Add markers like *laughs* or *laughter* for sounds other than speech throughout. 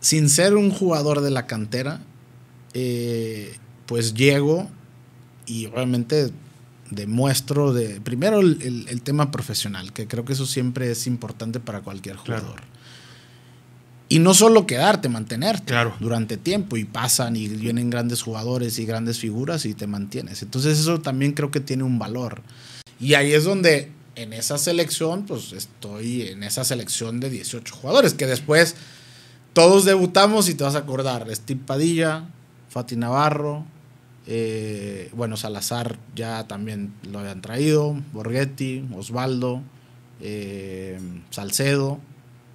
sin ser un jugador de la cantera, eh, pues llego y obviamente demuestro de, primero el, tema profesional, que creo que eso siempre es importante para cualquier jugador. Y no solo quedarte, mantenerte durante tiempo y pasan y vienen grandes jugadores y grandes figuras y te mantienes. Entonces eso también creo que tiene un valor. Y ahí es donde en esa selección, pues estoy en esa selección de 18 jugadores, que después todos debutamos y te vas a acordar. Steve Padilla, Fati Navarro, eh, bueno, Salazar ya también lo habían traído, Borghetti, Osvaldo, eh, Salcedo,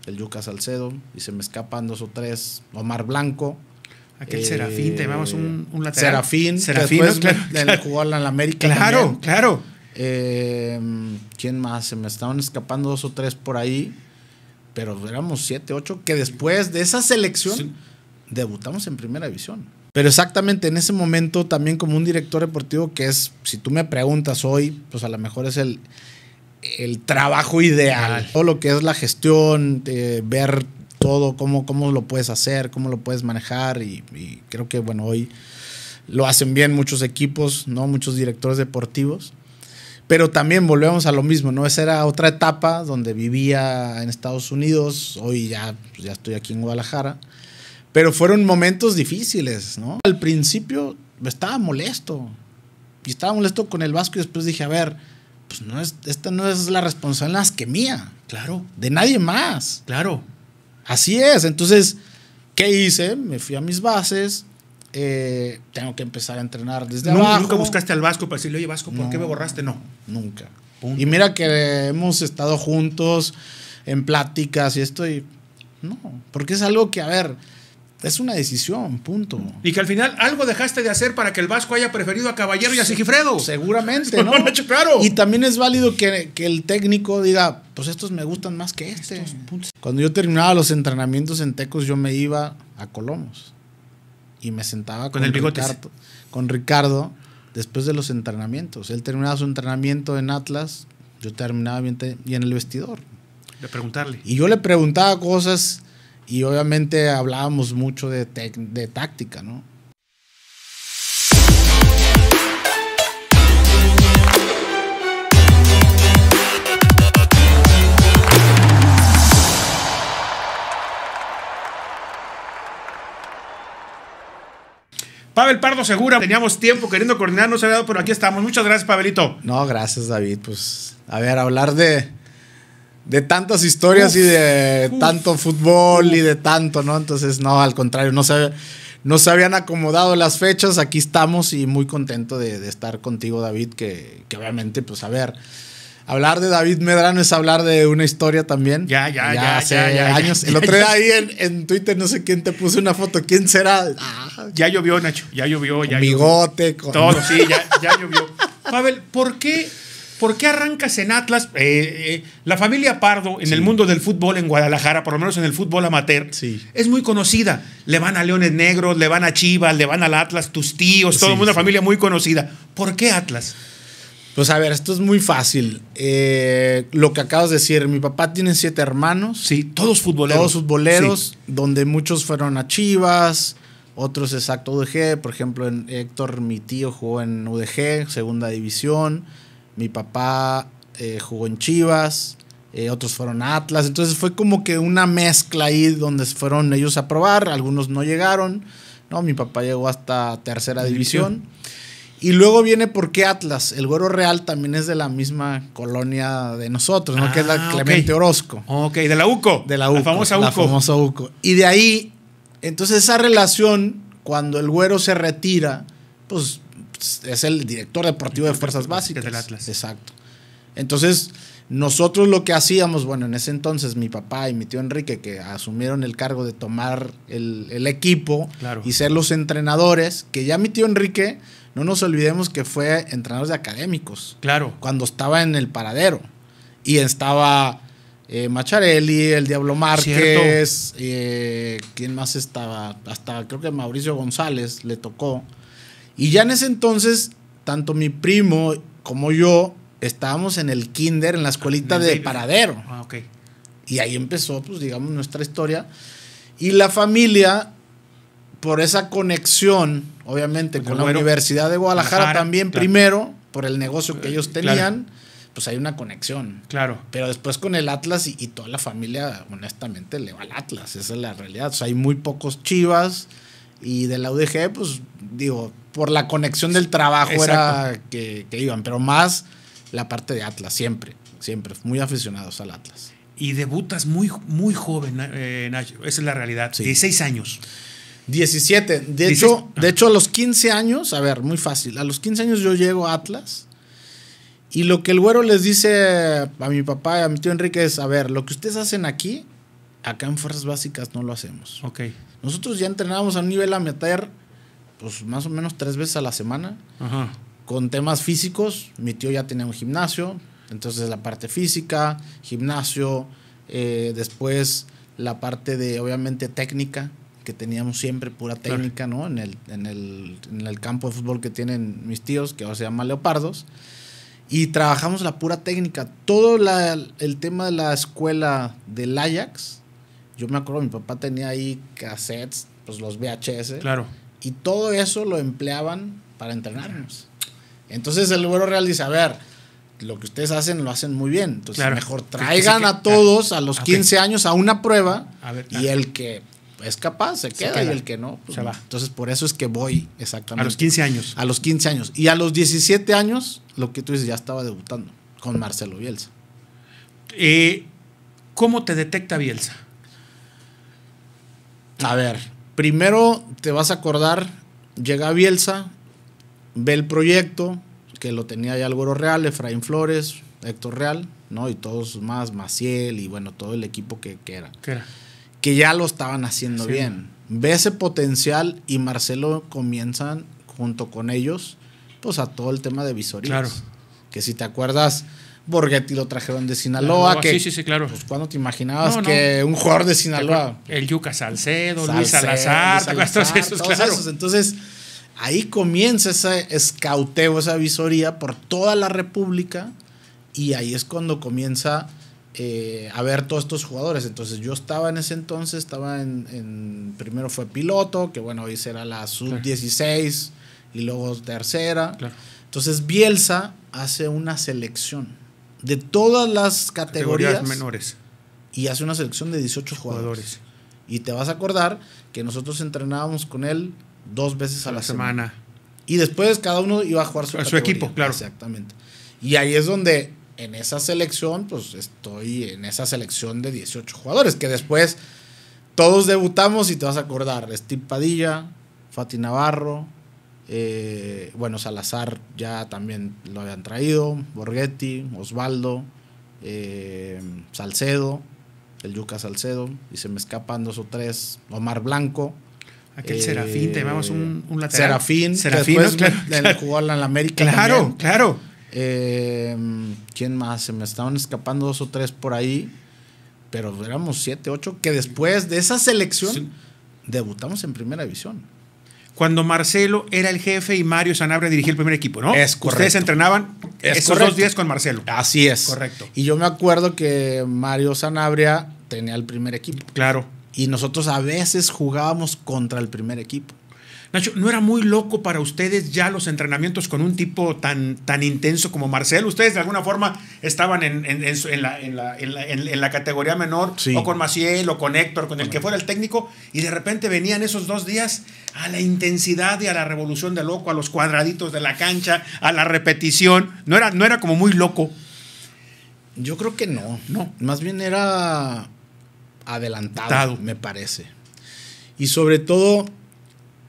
el Yuca Salcedo, y se me escapan dos o tres, Omar Blanco. Aquel Serafín, te un, un lateral. Serafín, Serafín después jugó en la América. Claro, claro. Eh, ¿Quién más? Se me estaban escapando dos o tres por ahí pero éramos siete, ocho, que después de esa selección debutamos en primera división. Pero exactamente en ese momento también como un director deportivo que es, si tú me preguntas hoy, pues a lo mejor es el, el trabajo ideal. Todo lo que es la gestión, eh, ver todo, cómo, cómo lo puedes hacer, cómo lo puedes manejar y, y creo que bueno, hoy lo hacen bien muchos equipos, ¿no? Muchos directores deportivos. Pero también volvemos a lo mismo, ¿no? Esa era otra etapa donde vivía en Estados Unidos, hoy ya, pues, ya estoy aquí en Guadalajara, pero fueron momentos difíciles, ¿no? Al principio estaba molesto, y estaba molesto con el Vasco y después dije, a ver, pues no esta no es la responsabilidad más que mía, claro, de nadie más, claro. Así es, entonces, ¿qué hice? Me fui a mis bases, eh, tengo que empezar a entrenar desde no, Nunca buscaste al Vasco para decirle, oye Vasco, ¿por qué me borraste? No. Nunca. Y mira que hemos estado juntos en pláticas y esto y... No, porque es algo que, a ver, es una decisión, punto. Y que al final algo dejaste de hacer para que el Vasco haya preferido a Caballero y a Sigifredo. Seguramente, *laughs* ¿no? claro. Y también es válido que, que, el técnico diga, pues estos me gustan más que este. Cuando yo terminaba los entrenamientos en Tecos, yo me iba a Colomos y me sentaba con, el Ricardo, con Ricardo después de los entrenamientos. Él terminaba su entrenamiento en Atlas, yo terminaba bien en el vestidor. De preguntarle. Y yo le preguntaba cosas y obviamente hablábamos mucho de, de táctica, ¿no? Pavel Pardo Segura, teníamos tiempo queriendo coordinarnos, pero aquí estamos. Muchas gracias, Pavelito. No, gracias, David. Pues, a ver, hablar de, de tantas historias y de tanto fútbol y de tanto, ¿no? Entonces, no, al contrario, no se, no se habían acomodado las fechas, aquí estamos y muy contento de, estar contigo, David, que, que obviamente, pues, a ver, Hablar de David Medrano es hablar de una historia también. Ya, ya, ya, ya, ya, años. el otro día ahí en, Twitter no sé quién te puso una foto. ¿Quién será? Ah. ya llovió, Nacho. Ya llovió. Con ya bigote. Con... Todo, sí, *laughs* ya, llovió. Pavel, ¿por qué, por qué arrancas en Atlas? Eh, eh, la familia Pardo en el mundo del fútbol en Guadalajara, por lo menos en el fútbol amateur, es muy conocida. Le van a Leones Negros, le van a Chivas, le van al Atlas, tus tíos, todo una familia muy conocida. ¿Por qué Atlas? Pues a ver, esto es muy fácil. Eh, lo que acabas de decir, mi papá tiene siete hermanos. Sí, todos futboleros. Todos futboleros, donde muchos fueron a Chivas, otros exacto UDG. Por ejemplo, en Héctor, mi tío jugó en UDG, segunda división. Mi papá eh, jugó en Chivas. Eh, otros fueron a Atlas. Entonces fue como que una mezcla ahí donde fueron ellos a probar. Algunos no llegaron. No, mi papá llegó hasta tercera división. Y luego viene porque Atlas, el güero real, también es de la misma colonia de nosotros, ¿no? que es la ah, Clemente Orozco. Ok, de la UCO. De la UCO. La famosa UCO. La famosa UCO. Y de ahí, entonces esa relación, cuando el güero se retira, pues es el director deportivo de Fuerzas Básicas. Del Atlas. Exacto. Entonces, nosotros lo que hacíamos, bueno, en ese entonces mi papá y mi tío Enrique, que asumieron el cargo de tomar el, equipo y ser los entrenadores, que ya mi tío Enrique no nos olvidemos que fue entrenador de académicos. Claro. Cuando estaba en el paradero. Y estaba eh, Macharelli, el Diablo Márquez, eh, ¿quién más estaba? Hasta creo que Mauricio González le tocó. Y ya en ese entonces, tanto mi primo como yo estábamos en el kinder, en la escuelita de paradero. Ah, ok Y ahí empezó, pues digamos, nuestra historia. Y la familia por esa conexión, obviamente, con la Universidad de Guadalajara, también primero, por el negocio que ellos tenían. Pues hay una conexión. Claro. Pero después con el Atlas y, toda la familia, honestamente, le va al Atlas. Esa es la realidad. O sea, hay muy pocos chivas. Y de la UDG, pues, digo, por la conexión del trabajo era que, iban. Pero más la parte de Atlas, siempre. Siempre. Muy aficionados al Atlas y debutas muy, muy joven, eh, Nacho. Esa es la realidad. Sí. 16 años. 17. De hecho, ah. de hecho, a los 15 años, a ver, muy fácil. A los 15 años yo llego a Atlas. Y lo que el güero les dice a mi papá y a mi tío Enrique es: A ver, lo que ustedes hacen aquí, acá en Fuerzas Básicas no lo hacemos. Nosotros ya entrenábamos a un nivel amateur, pues más o menos tres veces a la semana. Con temas físicos. Mi tío ya tenía un gimnasio. Entonces, la parte física, gimnasio. Eh, después, la parte de, obviamente, técnica que teníamos siempre pura técnica, ¿no? En el, en, el, en el campo de fútbol que tienen mis tíos, que ahora se llama Leopardos. Y trabajamos la pura técnica. Todo el tema de la escuela del Ajax, yo me acuerdo, mi papá tenía ahí cassettes, pues los VHS. Claro. Y todo eso lo empleaban para entrenarnos. Entonces el güero real dice, a ver, lo que ustedes hacen lo hacen muy bien. Entonces mejor traigan a todos a los 15 años a una prueba y el que es capaz, se queda, y el que no, pues se va. Entonces, por eso es que voy exactamente. A los 15 años. A los 15 años. Y a los 17 años, lo que tú dices, ya estaba debutando con Marcelo Bielsa. ¿Y eh, ¿Cómo te detecta Bielsa? A ver, primero te vas a acordar, llega Bielsa, ve el proyecto, que lo tenía ya Algoro Real, Efraín Flores, Héctor Real, ¿no? Y todos más, Maciel y bueno, todo el equipo que, que era. era? que ya lo estaban haciendo bien. Ve ese potencial y Marcelo comienzan junto con ellos, pues a todo el tema de visorías. Claro. Que si te acuerdas, Borghetti lo trajeron de Sinaloa. que, sí, sí, claro. Pues cuando te imaginabas que un jugador de Sinaloa. El Yuca Salcedo, Luis Salazar, todos, Entonces, ahí comienza ese escauteo, esa visoría por toda la República. Y ahí es cuando comienza eh, a ver todos estos jugadores. Entonces yo estaba en ese entonces, estaba en, primero fue piloto, que bueno, hoy será la sub-16 y luego tercera. Entonces Bielsa hace una selección de todas las categorías, menores. Y hace una selección de 18 jugadores. Y te vas a acordar que nosotros entrenábamos con él dos veces a la, semana. Y después cada uno iba a jugar su, a su equipo, claro. Exactamente. Y ahí es donde en esa selección, pues estoy en esa selección de 18 jugadores, que después todos debutamos y te vas a acordar, Steve Padilla, Fati Navarro, eh, bueno, Salazar ya también lo habían traído, Borghetti, Osvaldo, eh, Salcedo, el Yuca Salcedo, y se me escapan dos o tres, Omar Blanco. Aquel Serafín, te llamamos un, un lateral. Serafín, Serafín en la América. Claro, claro. Em, ¿Quién más? Se me estaban escapando dos o tres por ahí. Pero éramos siete, ocho, que después de esa selección debutamos en primera división. Cuando Marcelo era el jefe y Mario Sanabria dirigía el primer equipo, ¿no? Es correcto. Ustedes entrenaban esos dos días con Marcelo. Así es. Correcto. Y yo me acuerdo que Mario Sanabria tenía el primer equipo. Claro. Y nosotros a veces jugábamos contra el primer equipo. Nacho, ¿no era muy loco para ustedes ya los entrenamientos con un tipo tan, tan intenso como Marcel. Ustedes de alguna forma estaban en, en, la, categoría menor, o con Maciel, o con Héctor, con el que fuera el técnico, y de repente venían esos dos días a la intensidad y a la revolución de loco, a los cuadraditos de la cancha, a la repetición. ¿No era, no era como muy loco? Yo creo que no. No. Más bien era adelantado. me parece. Y sobre todo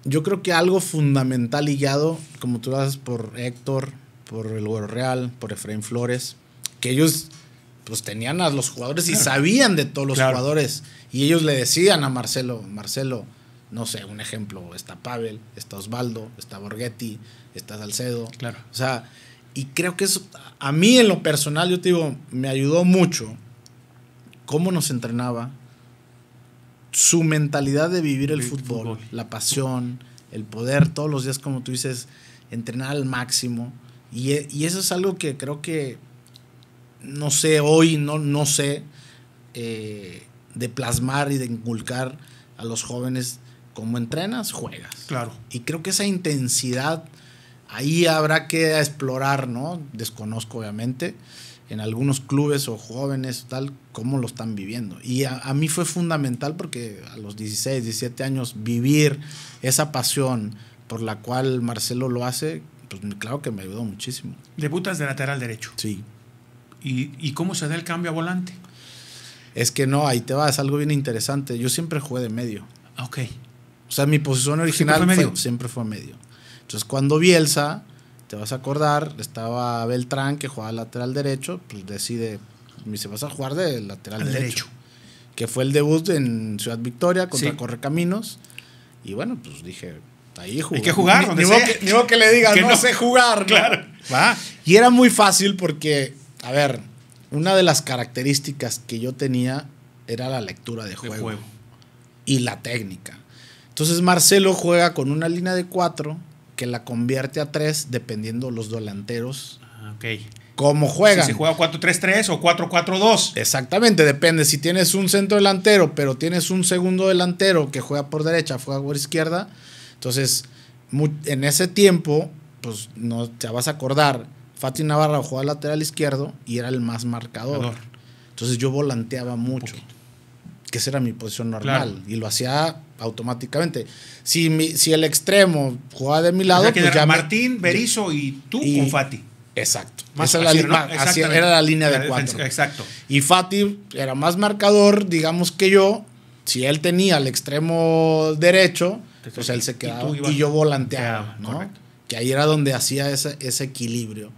yo creo que algo fundamental y guiado, como tú lo haces por Héctor, por el Güero Real, por Efraín Flores, que ellos pues tenían a los jugadores y sabían de todos los jugadores. Y ellos le decían a Marcelo, Marcelo, no sé, un ejemplo, está Pavel, está Osvaldo, está Borghetti, está Salcedo. Claro. O sea, y creo que eso, a mí en lo personal, yo te digo, me ayudó mucho cómo nos entrenaba, su mentalidad de vivir el, fútbol, la pasión, el poder, todos los días, como tú dices, entrenar al máximo. Y, e, eso es algo que creo que, no sé, hoy no, no sé, eh, de plasmar y de inculcar a los jóvenes, como entrenas, juegas. Claro. Y creo que esa intensidad ahí habrá que explorar, ¿no? Desconozco, obviamente en algunos clubes o jóvenes, tal, cómo lo están viviendo. Y a, mí fue fundamental porque a los 16, 17 años, vivir esa pasión por la cual Marcelo lo hace, pues claro que me ayudó muchísimo. Debutas de lateral derecho. Sí. ¿Y, y cómo se da el cambio a volante? Es que no, ahí te vas, algo bien interesante. Yo siempre jugué de medio. Ah, ok. O sea, mi posición original ¿Siempre fue, medio? siempre fue medio. Entonces, cuando Bielsa te vas a acordar, estaba Beltrán que jugaba lateral derecho, pues decide, me dice, vas a jugar de lateral derecho. Que fue el debut en Ciudad Victoria contra Correcaminos. Y bueno, pues dije, ahí jugué. Hay que jugar, ni, que, le digas, no, sé jugar. Claro. Y era muy fácil porque, a ver, una de las características que yo tenía era la lectura de juego. De juego. Y la técnica. Entonces Marcelo juega con una línea de cuatro que la convierte a 3 dependiendo los delanteros. Ah, ok. Cómo juega? Si se juega 4-3-3 o 4-4-2. Exactamente, depende. Si tienes un centro delantero, pero tienes un segundo delantero que juega por derecha, juega por izquierda, entonces en ese tiempo, pues no te vas a acordar, Fati Navarro jugaba lateral izquierdo y era el más marcador. Entonces yo volanteaba mucho, que esa era mi posición normal. Y lo hacía automáticamente. Si, si el extremo jugaba de mi lado, pues ya Martín, Berizo y tú y, con Fati. Exacto. era, la, línea de cuatro. Exacto. Y Fati era más marcador, digamos que yo. Si él tenía el extremo derecho, pues él se quedaba y, yo volanteaba, Que ahí era donde hacía ese, equilibrio.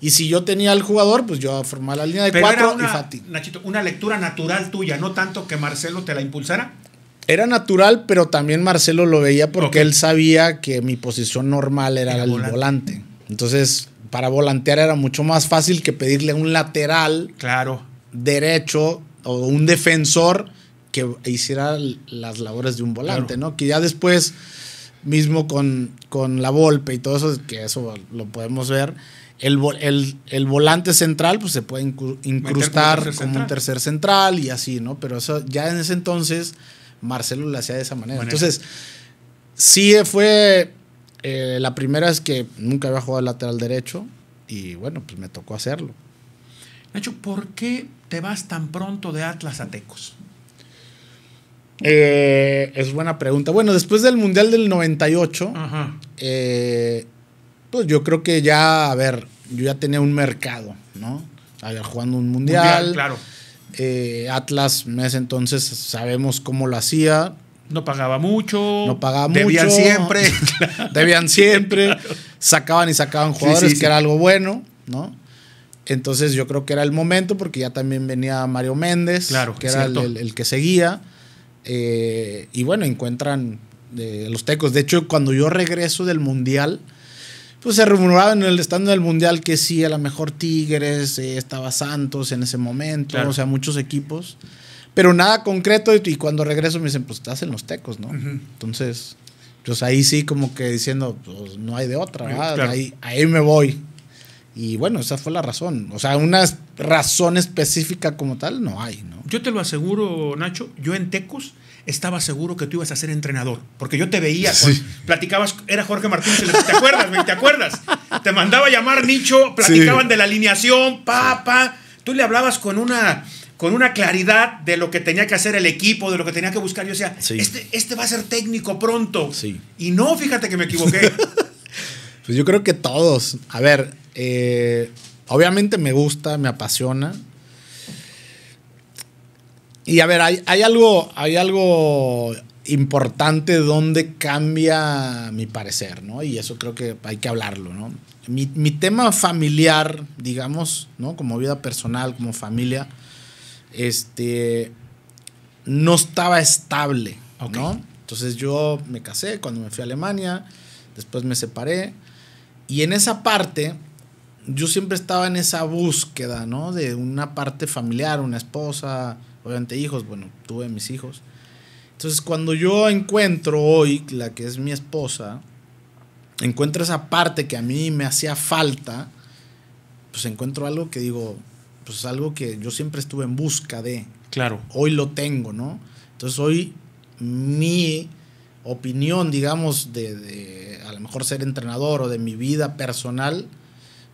Y si yo tenía el jugador, pues yo formaba la línea de cuatro y Fati. Nachito, una lectura natural tuya, no tanto que Marcelo te la impulsara era natural, pero también Marcelo lo veía porque él sabía que mi posición normal era, el volante. Entonces, para volantear era mucho más fácil que pedirle un lateral claro. derecho o un defensor que hiciera las labores de un volante, ¿no? Que ya después, mismo con, con la golpe y todo eso, que eso lo podemos ver, el, volante central pues se puede incrustar como un, tercer central y así, ¿no? Pero eso ya en ese entonces Marcelo lo hacía de esa manera. Entonces, sí fue eh, la primera vez que nunca había jugado lateral derecho y bueno, pues me tocó hacerlo. Nacho, ¿por qué te vas tan pronto de Atlas a Tecos? Eh, es buena pregunta. Bueno, después del Mundial del 98, eh, pues yo creo que ya, a ver, yo ya tenía un mercado, ¿no? Había jugando un mundial claro. Eh, Atlas en ese entonces sabemos cómo lo hacía. No pagaba mucho. No pagaba mucho. Siempre. Debían *laughs* siempre. Debían siempre. Sacaban y sacaban jugadores, que era algo bueno, ¿no? Entonces yo creo que era el momento porque ya también venía Mario Méndez, claro, que era el, que seguía. Eh, y bueno, encuentran eh, los tecos. De hecho, cuando yo regreso del Mundial, pues se rumoraba en el estando del mundial que sí, a lo mejor Tigres, eh, estaba Santos en ese momento, o sea, muchos equipos. Pero nada concreto y, cuando regreso me dicen, pues estás en los tecos, ¿no? Entonces, pues ahí sí como que diciendo, pues no hay de otra, ¿verdad? Ahí, ahí me voy. Y bueno, esa fue la razón. O sea, una razón específica como tal no hay, ¿no? Yo te lo aseguro, Nacho, yo en Tecos estaba seguro que tú ibas a ser entrenador. Porque yo te veía, platicabas, era Jorge Martínez, ¿te acuerdas, ¿Te acuerdas? Te mandaba a llamar Nicho, platicaban de la alineación, pa, Tú le hablabas con una, con una claridad de lo que tenía que hacer el equipo, de lo que tenía que buscar. Yo decía, este, este va a ser técnico pronto. Y no, fíjate que me equivoqué. *laughs* pues yo creo que todos. A ver, eh, obviamente me gusta, me apasiona. Y a ver, hay, algo, hay algo importante donde cambia mi parecer, ¿no? Y eso creo que hay que hablarlo, ¿no? Mi, tema familiar, digamos, ¿no? Como vida personal, como familia, este, no estaba estable, ¿no? Entonces yo me casé cuando me fui a Alemania, después me separé, y en esa parte, yo siempre estaba en esa búsqueda, ¿no? De una parte familiar, una esposa, obviamente hijos, bueno, tuve mis hijos. Entonces, cuando yo encuentro hoy, la que es mi esposa, encuentro esa parte que a mí me hacía falta, pues encuentro algo que digo, pues algo que yo siempre estuve en busca de. Claro. Hoy lo tengo, ¿no? Entonces, hoy mi opinión, digamos, de, de a lo mejor ser entrenador o de mi vida personal,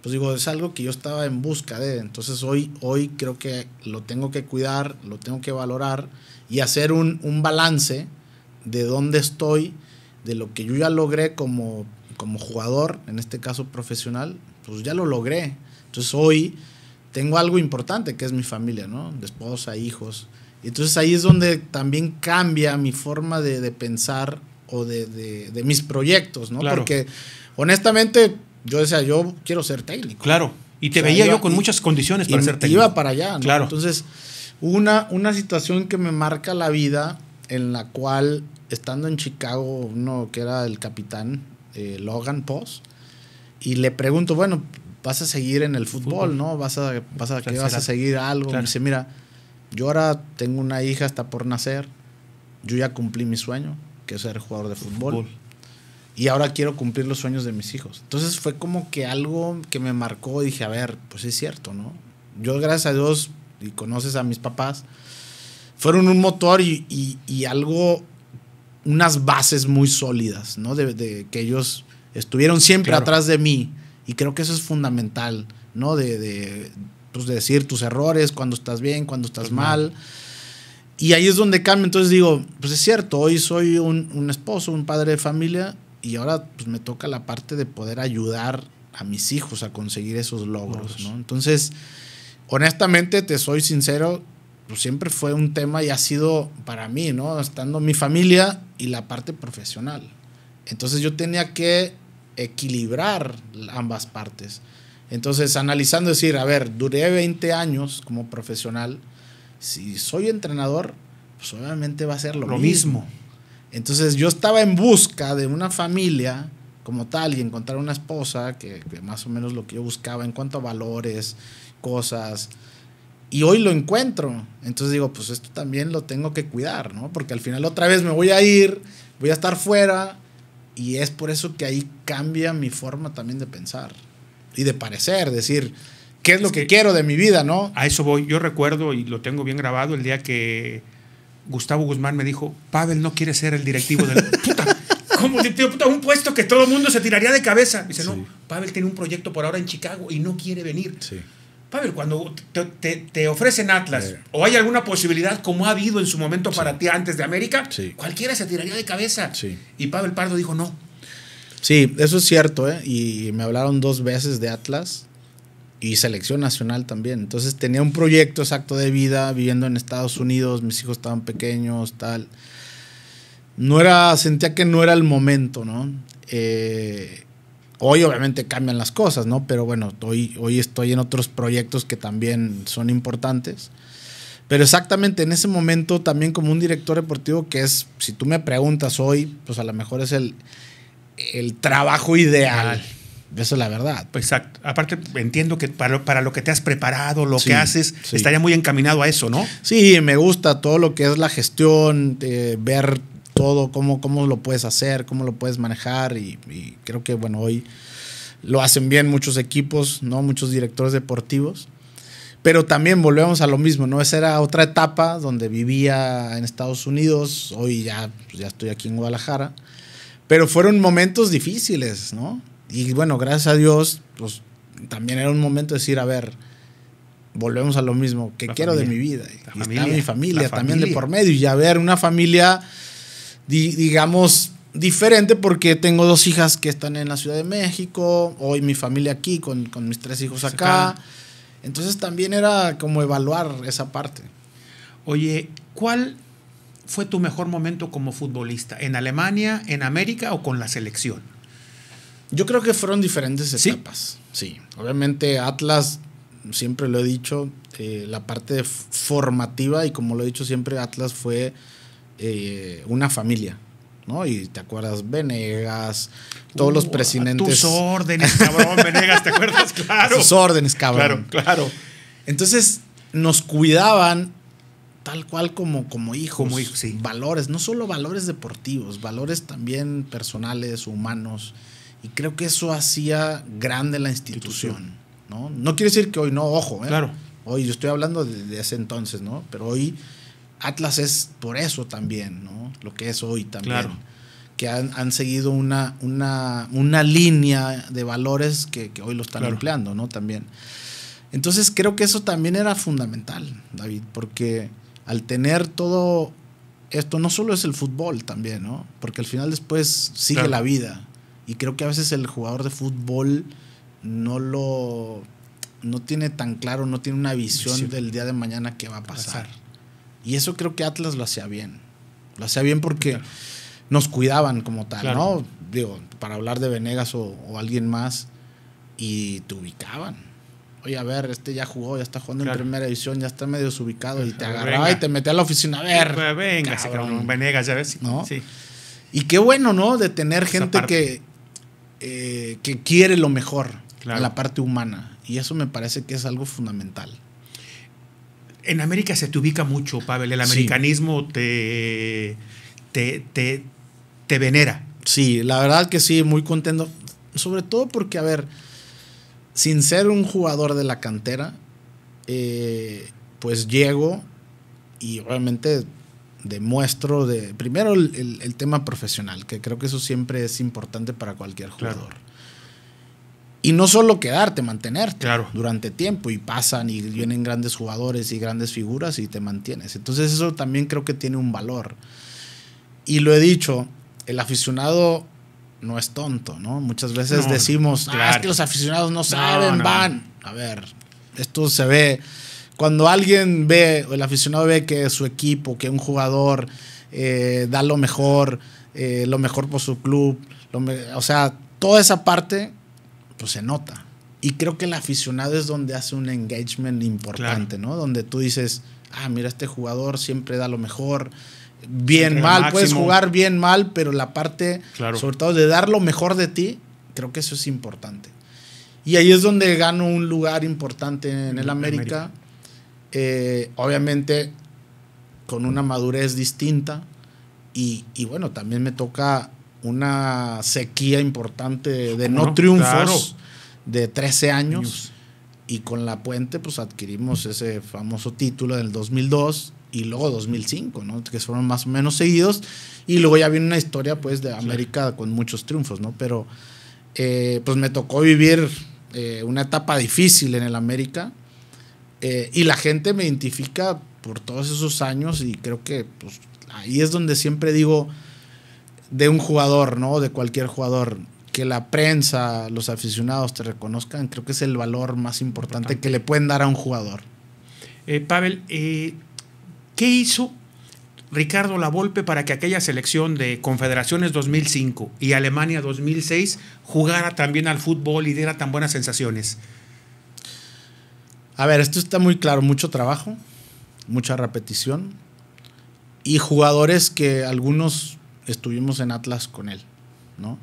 pues digo, es algo que yo estaba en busca de. Entonces hoy, hoy creo que lo tengo que cuidar, lo tengo que valorar y hacer un, un balance de dónde estoy, de lo que yo ya logré como, como jugador, en este caso profesional, pues ya lo logré. Entonces hoy tengo algo importante que es mi familia, ¿no? De esposa, hijos. Y entonces ahí es donde también cambia mi forma de, de pensar o de, de, de, mis proyectos, ¿no? Claro. Porque honestamente yo decía, yo quiero ser técnico. Claro, y te veía yo con muchas condiciones para ser técnico. Iba para allá, Claro. Entonces, una, una situación que me marca la vida, en la cual, estando en Chicago, uno que era el capitán, eh, Logan Post, y le pregunto, bueno, vas a seguir en el fútbol, ¿no? ¿Vas a, vas a, que vas a seguir algo? Y Me dice, mira, yo ahora tengo una hija, está por nacer, yo ya cumplí mi sueño, que es ser jugador de fútbol y ahora quiero cumplir los sueños de mis hijos. Entonces fue como que algo que me marcó, dije, a ver, pues es cierto, ¿no? Yo gracias a Dios, y conoces a mis papás, fueron un motor y, y, algo, unas bases muy sólidas, ¿no? De, que ellos estuvieron siempre atrás de mí y creo que eso es fundamental, ¿no? De, de, pues, decir tus errores, cuando estás bien, cuando estás pues mal. Y ahí es donde cambia, entonces digo, pues es cierto, hoy soy un, un esposo, un padre de familia, y ahora pues, me toca la parte de poder ayudar a mis hijos a conseguir esos logros, ¿no? Entonces, honestamente, te soy sincero, pues siempre fue un tema y ha sido para mí, ¿no? Estando mi familia y la parte profesional. Entonces yo tenía que equilibrar ambas partes. Entonces, analizando, decir, a ver, duré 20 años como profesional, si soy entrenador, pues obviamente va a ser lo, lo mismo. Entonces yo estaba en busca de una familia como tal y encontrar una esposa que, más o menos lo que yo buscaba en cuanto a valores, cosas. Y hoy lo encuentro. Entonces digo, pues esto también lo tengo que cuidar, ¿no? Porque al final otra vez me voy a ir, voy a estar fuera. Y es por eso que ahí cambia mi forma también de pensar y de parecer, decir, ¿qué es lo que quiero de mi vida, no? A eso voy. Yo recuerdo y lo tengo bien grabado el día que Gustavo Guzmán me dijo, Pavel no quiere ser el directivo de *laughs* puta, ¿Cómo directivo? Puta, un puesto que todo el mundo se tiraría de cabeza. dice, no, Pavel tiene un proyecto por ahora en Chicago y no quiere venir. Pavel, cuando te, te, ofrecen Atlas eh. o hay alguna posibilidad como ha habido en su momento para ti antes de América, cualquiera se tiraría de cabeza. Y Pavel Pardo dijo, no. Sí, eso es cierto, ¿eh? Y me hablaron dos veces de Atlas y selección nacional también. Entonces tenía un proyecto exacto de vida, viviendo en Estados Unidos, mis hijos estaban pequeños, tal. No era, sentía que no era el momento, ¿no? Eh, hoy obviamente cambian las cosas, ¿no? Pero bueno, hoy, hoy estoy en otros proyectos que también son importantes. Pero exactamente en ese momento también como un director deportivo que es, si tú me preguntas hoy, pues a lo mejor es el, el trabajo ideal eso es la verdad. Exacto. Aparte, entiendo que para, para lo que te has preparado, lo que haces, estaría muy encaminado a eso, ¿no? Sí, me gusta todo lo que es la gestión, eh, ver todo, cómo, cómo lo puedes hacer, cómo lo puedes manejar y, creo que, bueno, hoy lo hacen bien muchos equipos, ¿no? Muchos directores deportivos. Pero también volvemos a lo mismo, ¿no? Esa era otra etapa donde vivía en Estados Unidos, hoy ya, pues, ya estoy aquí en Guadalajara. Pero fueron momentos difíciles, ¿no? Y bueno, gracias a Dios, pues también era un momento de decir, a ver, volvemos a lo mismo, que quiero de mi vida? y mi familia, también de por medio. Y a ver, una familia, digamos, diferente porque tengo dos hijas que están en la Ciudad de México, hoy mi familia aquí con, mis tres hijos acá. Entonces también era como evaluar esa parte. Oye, ¿cuál fue tu mejor momento como futbolista? ¿En Alemania, en América o con la selección? Yo creo que fueron diferentes etapas. Sí, obviamente Atlas, siempre lo he dicho, eh, la parte formativa y como lo he dicho siempre, Atlas fue eh, una familia. ¿no? Y te acuerdas, Venegas, todos los uh, presidentes. Tus órdenes, cabrón, Venegas, ¿te acuerdas? *laughs* Claro. sus órdenes, cabrón. Claro, claro. Entonces, nos cuidaban tal cual como, como hijos. Valores, no solo valores deportivos, valores también personales, humanos. Y creo que eso hacía grande la institución. ¿no? no quiere decir que hoy no, ojo. ¿eh? Claro. Hoy yo estoy hablando de, ese entonces, ¿no? Pero hoy Atlas es por eso también, ¿no? Lo que es hoy también. Claro. Que han, seguido una, una, una, línea de valores que, hoy lo están empleando, ¿no? También. Entonces creo que eso también era fundamental, David, porque al tener todo esto, no solo es el fútbol también, ¿no? Porque al final después sigue la vida. Y creo que a veces el jugador de fútbol no lo. no tiene tan claro, no tiene una visión, del día de mañana que va a pasar. Y eso creo que Atlas lo hacía bien. Lo hacía bien porque nos cuidaban como tal, ¿no? Digo, para hablar de Venegas o, alguien más, y te ubicaban. Oye, a ver, este ya jugó, ya está jugando en primera edición, ya está medio desubicado y te agarraba y te metía a la oficina. A ver, pues venga, Venegas, ya ves. Sí. Y qué bueno, ¿no? De tener gente que, eh, que quiere lo mejor la parte humana. Y eso me parece que es algo fundamental. En América se te ubica mucho, Pavel. El americanismo te, te, venera. Sí, la verdad que sí, muy contento. Sobre todo porque, a ver, sin ser un jugador de la cantera, eh, pues llego y obviamente muestro de, primero el, el, tema profesional, que creo que eso siempre es importante para cualquier jugador. Y no solo quedarte, mantenerte durante tiempo y pasan y vienen grandes jugadores y grandes figuras y te mantienes. Entonces eso también creo que tiene un valor. Y lo he dicho, el aficionado no es tonto, ¿no? Muchas veces decimos, claro. Ah, es que los aficionados no saben, van. A ver, esto se ve cuando alguien ve, o el aficionado ve que su equipo, que un jugador eh, da lo mejor, eh, lo mejor por su club, o sea, toda esa parte, pues se nota. Y creo que el aficionado es donde hace un engagement importante, ¿no? Donde tú dices, ah, mira, este jugador siempre da lo mejor, bien mal, puedes jugar bien mal, pero la parte, sobre todo, de dar lo mejor de ti, creo que eso es importante. Y ahí es donde gano un lugar importante en el América, América, eh, obviamente con una madurez distinta y, bueno, también me toca una sequía importante de, no, triunfos de 13 años. Y con La Puente, pues adquirimos ese famoso título del 2002 y luego 2005, ¿no? Que fueron más o menos seguidos. Y luego ya viene una historia, pues, de América con muchos triunfos, ¿no? Pero, eh, pues, me tocó vivir eh, una etapa difícil en el América. Eh, y la gente me identifica por todos esos años y creo que pues, ahí es donde siempre digo de un jugador, ¿no? De cualquier jugador. Que la prensa, los aficionados te reconozcan, creo que es el valor más importante, que le pueden dar a un jugador. Eh, Pavel, eh, ¿qué hizo Ricardo Lavolpe para que aquella selección de Confederaciones 2005 y Alemania 2006 jugara también al fútbol y diera tan buenas sensaciones? A ver, esto está muy claro, mucho trabajo, mucha repetición y jugadores que algunos estuvimos en Atlas con él, ¿no?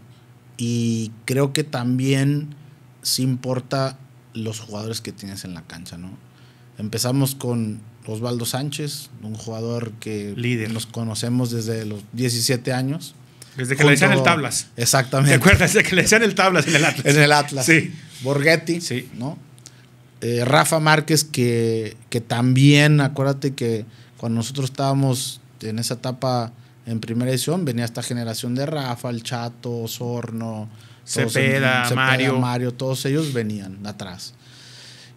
Y creo que también sí importa los jugadores que tienes en la cancha, ¿no? Empezamos con Osvaldo Sánchez, un jugador que Líder. nos conocemos desde los 17 años. Desde que le decían el Tablas. Exactamente. ¿Te acuerdas? Desde que le decían el Tablas en el Atlas. en el Atlas. Sí. Borghetti, sí. ¿no? Eh, Rafa Márquez, que, que, también, acuérdate que cuando nosotros estábamos en esa etapa en primera edición, venía esta generación de Rafa, el Chato, Osorno, Cepeda, Mario. todos ellos venían atrás.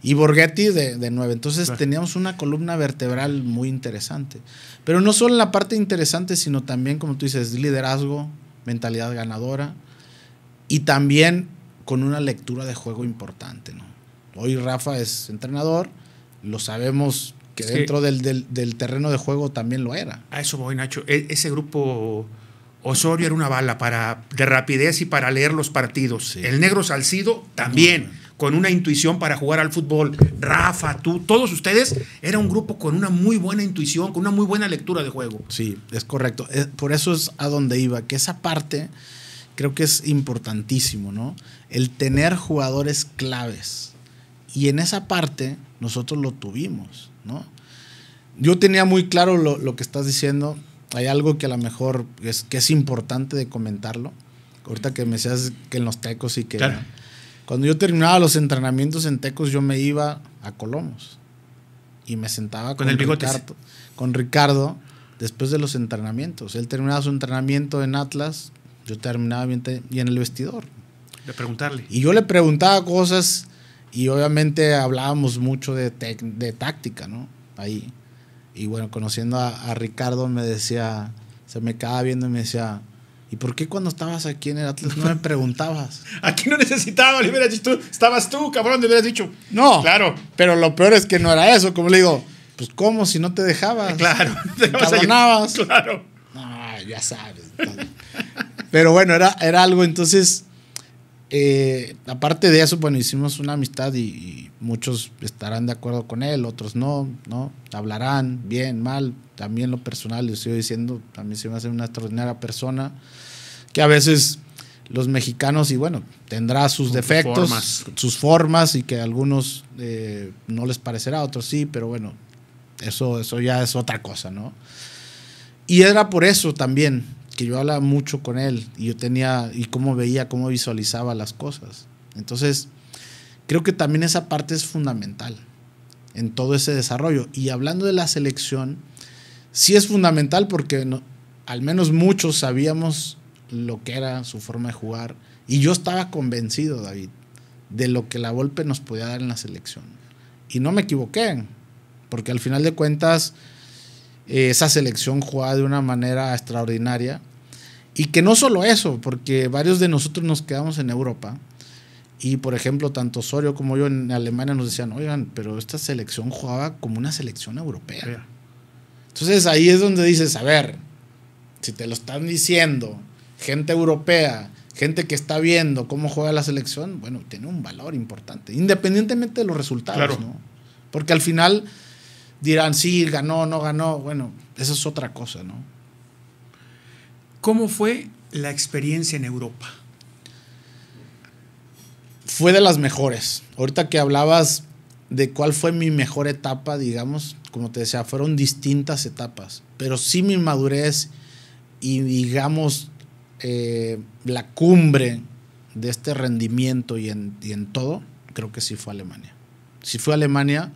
Y Borghetti de, de nueve. Entonces teníamos una columna vertebral muy interesante. Pero no solo en la parte interesante, sino también, como tú dices, liderazgo, mentalidad ganadora y también con una lectura de juego importante, ¿no? hoy Rafa es entrenador, lo sabemos que dentro del, terreno de juego también lo era. A eso voy, Nacho. E-, ese grupo Osorio era una bala para, de rapidez y para leer los partidos. El negro Salcido también. con una intuición para jugar al fútbol. Rafa, tú, todos ustedes, era un grupo con una muy buena intuición, con una muy buena lectura de juego. Sí, es correcto. Eh, por eso es a donde iba, que esa parte creo que es importantísimo, ¿no? El tener jugadores claves y en esa parte nosotros lo tuvimos, ¿no? Yo tenía muy claro lo, que estás diciendo. Hay algo que a lo mejor es, que es importante de comentarlo. Ahorita que me decías que en los tecos y que... Cuando yo terminaba los entrenamientos en tecos, yo me iba a Colomos. Y me sentaba con, Ricardo, con Ricardo después de los entrenamientos. Él terminaba su entrenamiento en Atlas, yo terminaba bien y en el vestidor. De preguntarle. Y yo le preguntaba cosas y obviamente hablábamos mucho de, de táctica, ¿no? Ahí. Y bueno, conociendo a, Ricardo me decía, se me quedaba viendo y me decía, ¿y por qué cuando estabas aquí en el Atlas no me *laughs* preguntabas? aquí no necesitaba, le hubieras dicho, estabas tú, cabrón, le hubieras dicho. No, claro. Pero lo peor es que no era eso, como le digo, pues ¿cómo si no te dejabas? Claro. *laughs* Te Claro. No, ya sabes. pero bueno, era, era algo, entonces eh, aparte de eso, bueno, hicimos una amistad y, muchos estarán de acuerdo con él, otros no, ¿no? Hablarán bien, mal. También lo personal, le estoy diciendo, también se me hace una extraordinaria persona que a veces los mexicanos, y bueno, tendrá sus defectos, sus formas, y que algunos eh, no les parecerá, a otros sí, pero bueno, eso, eso ya es otra cosa, ¿no? Y era por eso también, yo hablaba mucho con él y yo tenía, y cómo veía, cómo visualizaba las cosas. Entonces, creo que también esa parte es fundamental en todo ese desarrollo. Y hablando de la selección, sí es fundamental porque al menos muchos sabíamos lo que era su forma de jugar. Y yo estaba convencido, David, de lo que la golpe nos podía dar en la selección. Y no me equivoqué, porque al final de cuentas, eh, esa selección jugaba de una manera extraordinaria. Y que no solo eso, porque varios de nosotros nos quedamos en Europa. Y por ejemplo, tanto Osorio como yo en Alemania nos decían, oigan, pero esta selección jugaba como una selección europea. Entonces ahí es donde dices, a ver, si te lo están diciendo, gente europea, gente que está viendo cómo juega la selección, bueno, tiene un valor importante, independientemente de los resultados, ¿no? Porque al final dirán, sí, ganó, no ganó, bueno, eso es otra cosa, ¿no? ¿Cómo fue la experiencia en Europa? Fue de las mejores. Ahorita que hablabas de cuál fue mi mejor etapa, digamos, como te decía, fueron distintas etapas, pero sí mi madurez y digamos eh, la cumbre de este rendimiento y en, y en, todo, creo que sí fue Alemania. Sí fue Alemania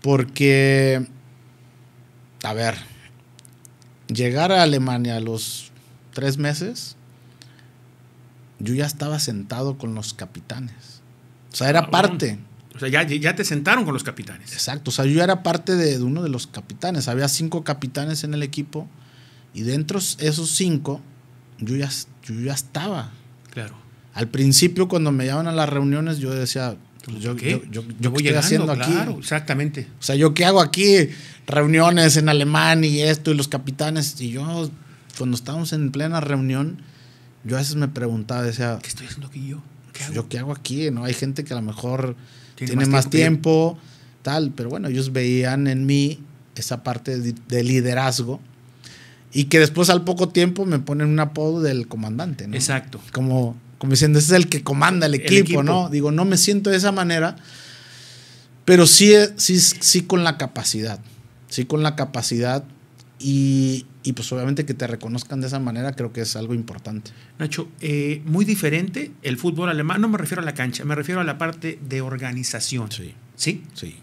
porque, a ver, llegar a Alemania a los tres meses, yo ya estaba sentado con los capitanes. O sea, era ah, parte. O sea, ya, te sentaron con los capitanes. Exacto, o sea, yo era parte de, uno de los capitanes. Había cinco capitanes en el equipo y dentro de esos cinco yo ya, yo ya estaba. Claro. Al principio cuando me llamaban a las reuniones yo decía, pues yo, ¿Qué? yo, voy llegando, haciendo aquí? Claro, exactamente. O sea, yo qué hago aquí, reuniones en alemán y esto y los capitanes. Y yo, cuando estábamos en plena reunión, yo a veces me preguntaba, decía, ¿qué estoy haciendo aquí yo? ¿Qué pues, hago? ¿Yo qué hago aquí? ¿No? Hay gente que a lo mejor tiene, más, tiempo, tal, pero bueno, ellos veían en mí esa parte de, liderazgo y que después al poco tiempo me ponen un apodo del comandante, Exacto. Como como diciendo, ese es el que comanda el equipo, ¿no? Digo, no me siento de esa manera, pero sí, sí, sí con la capacidad, sí con la capacidad y, y pues obviamente que te reconozcan de esa manera creo que es algo importante. Nacho, eh, muy diferente el fútbol alemán, no me refiero a la cancha, me refiero a la parte de organización. Sí. ¿Sí? Sí,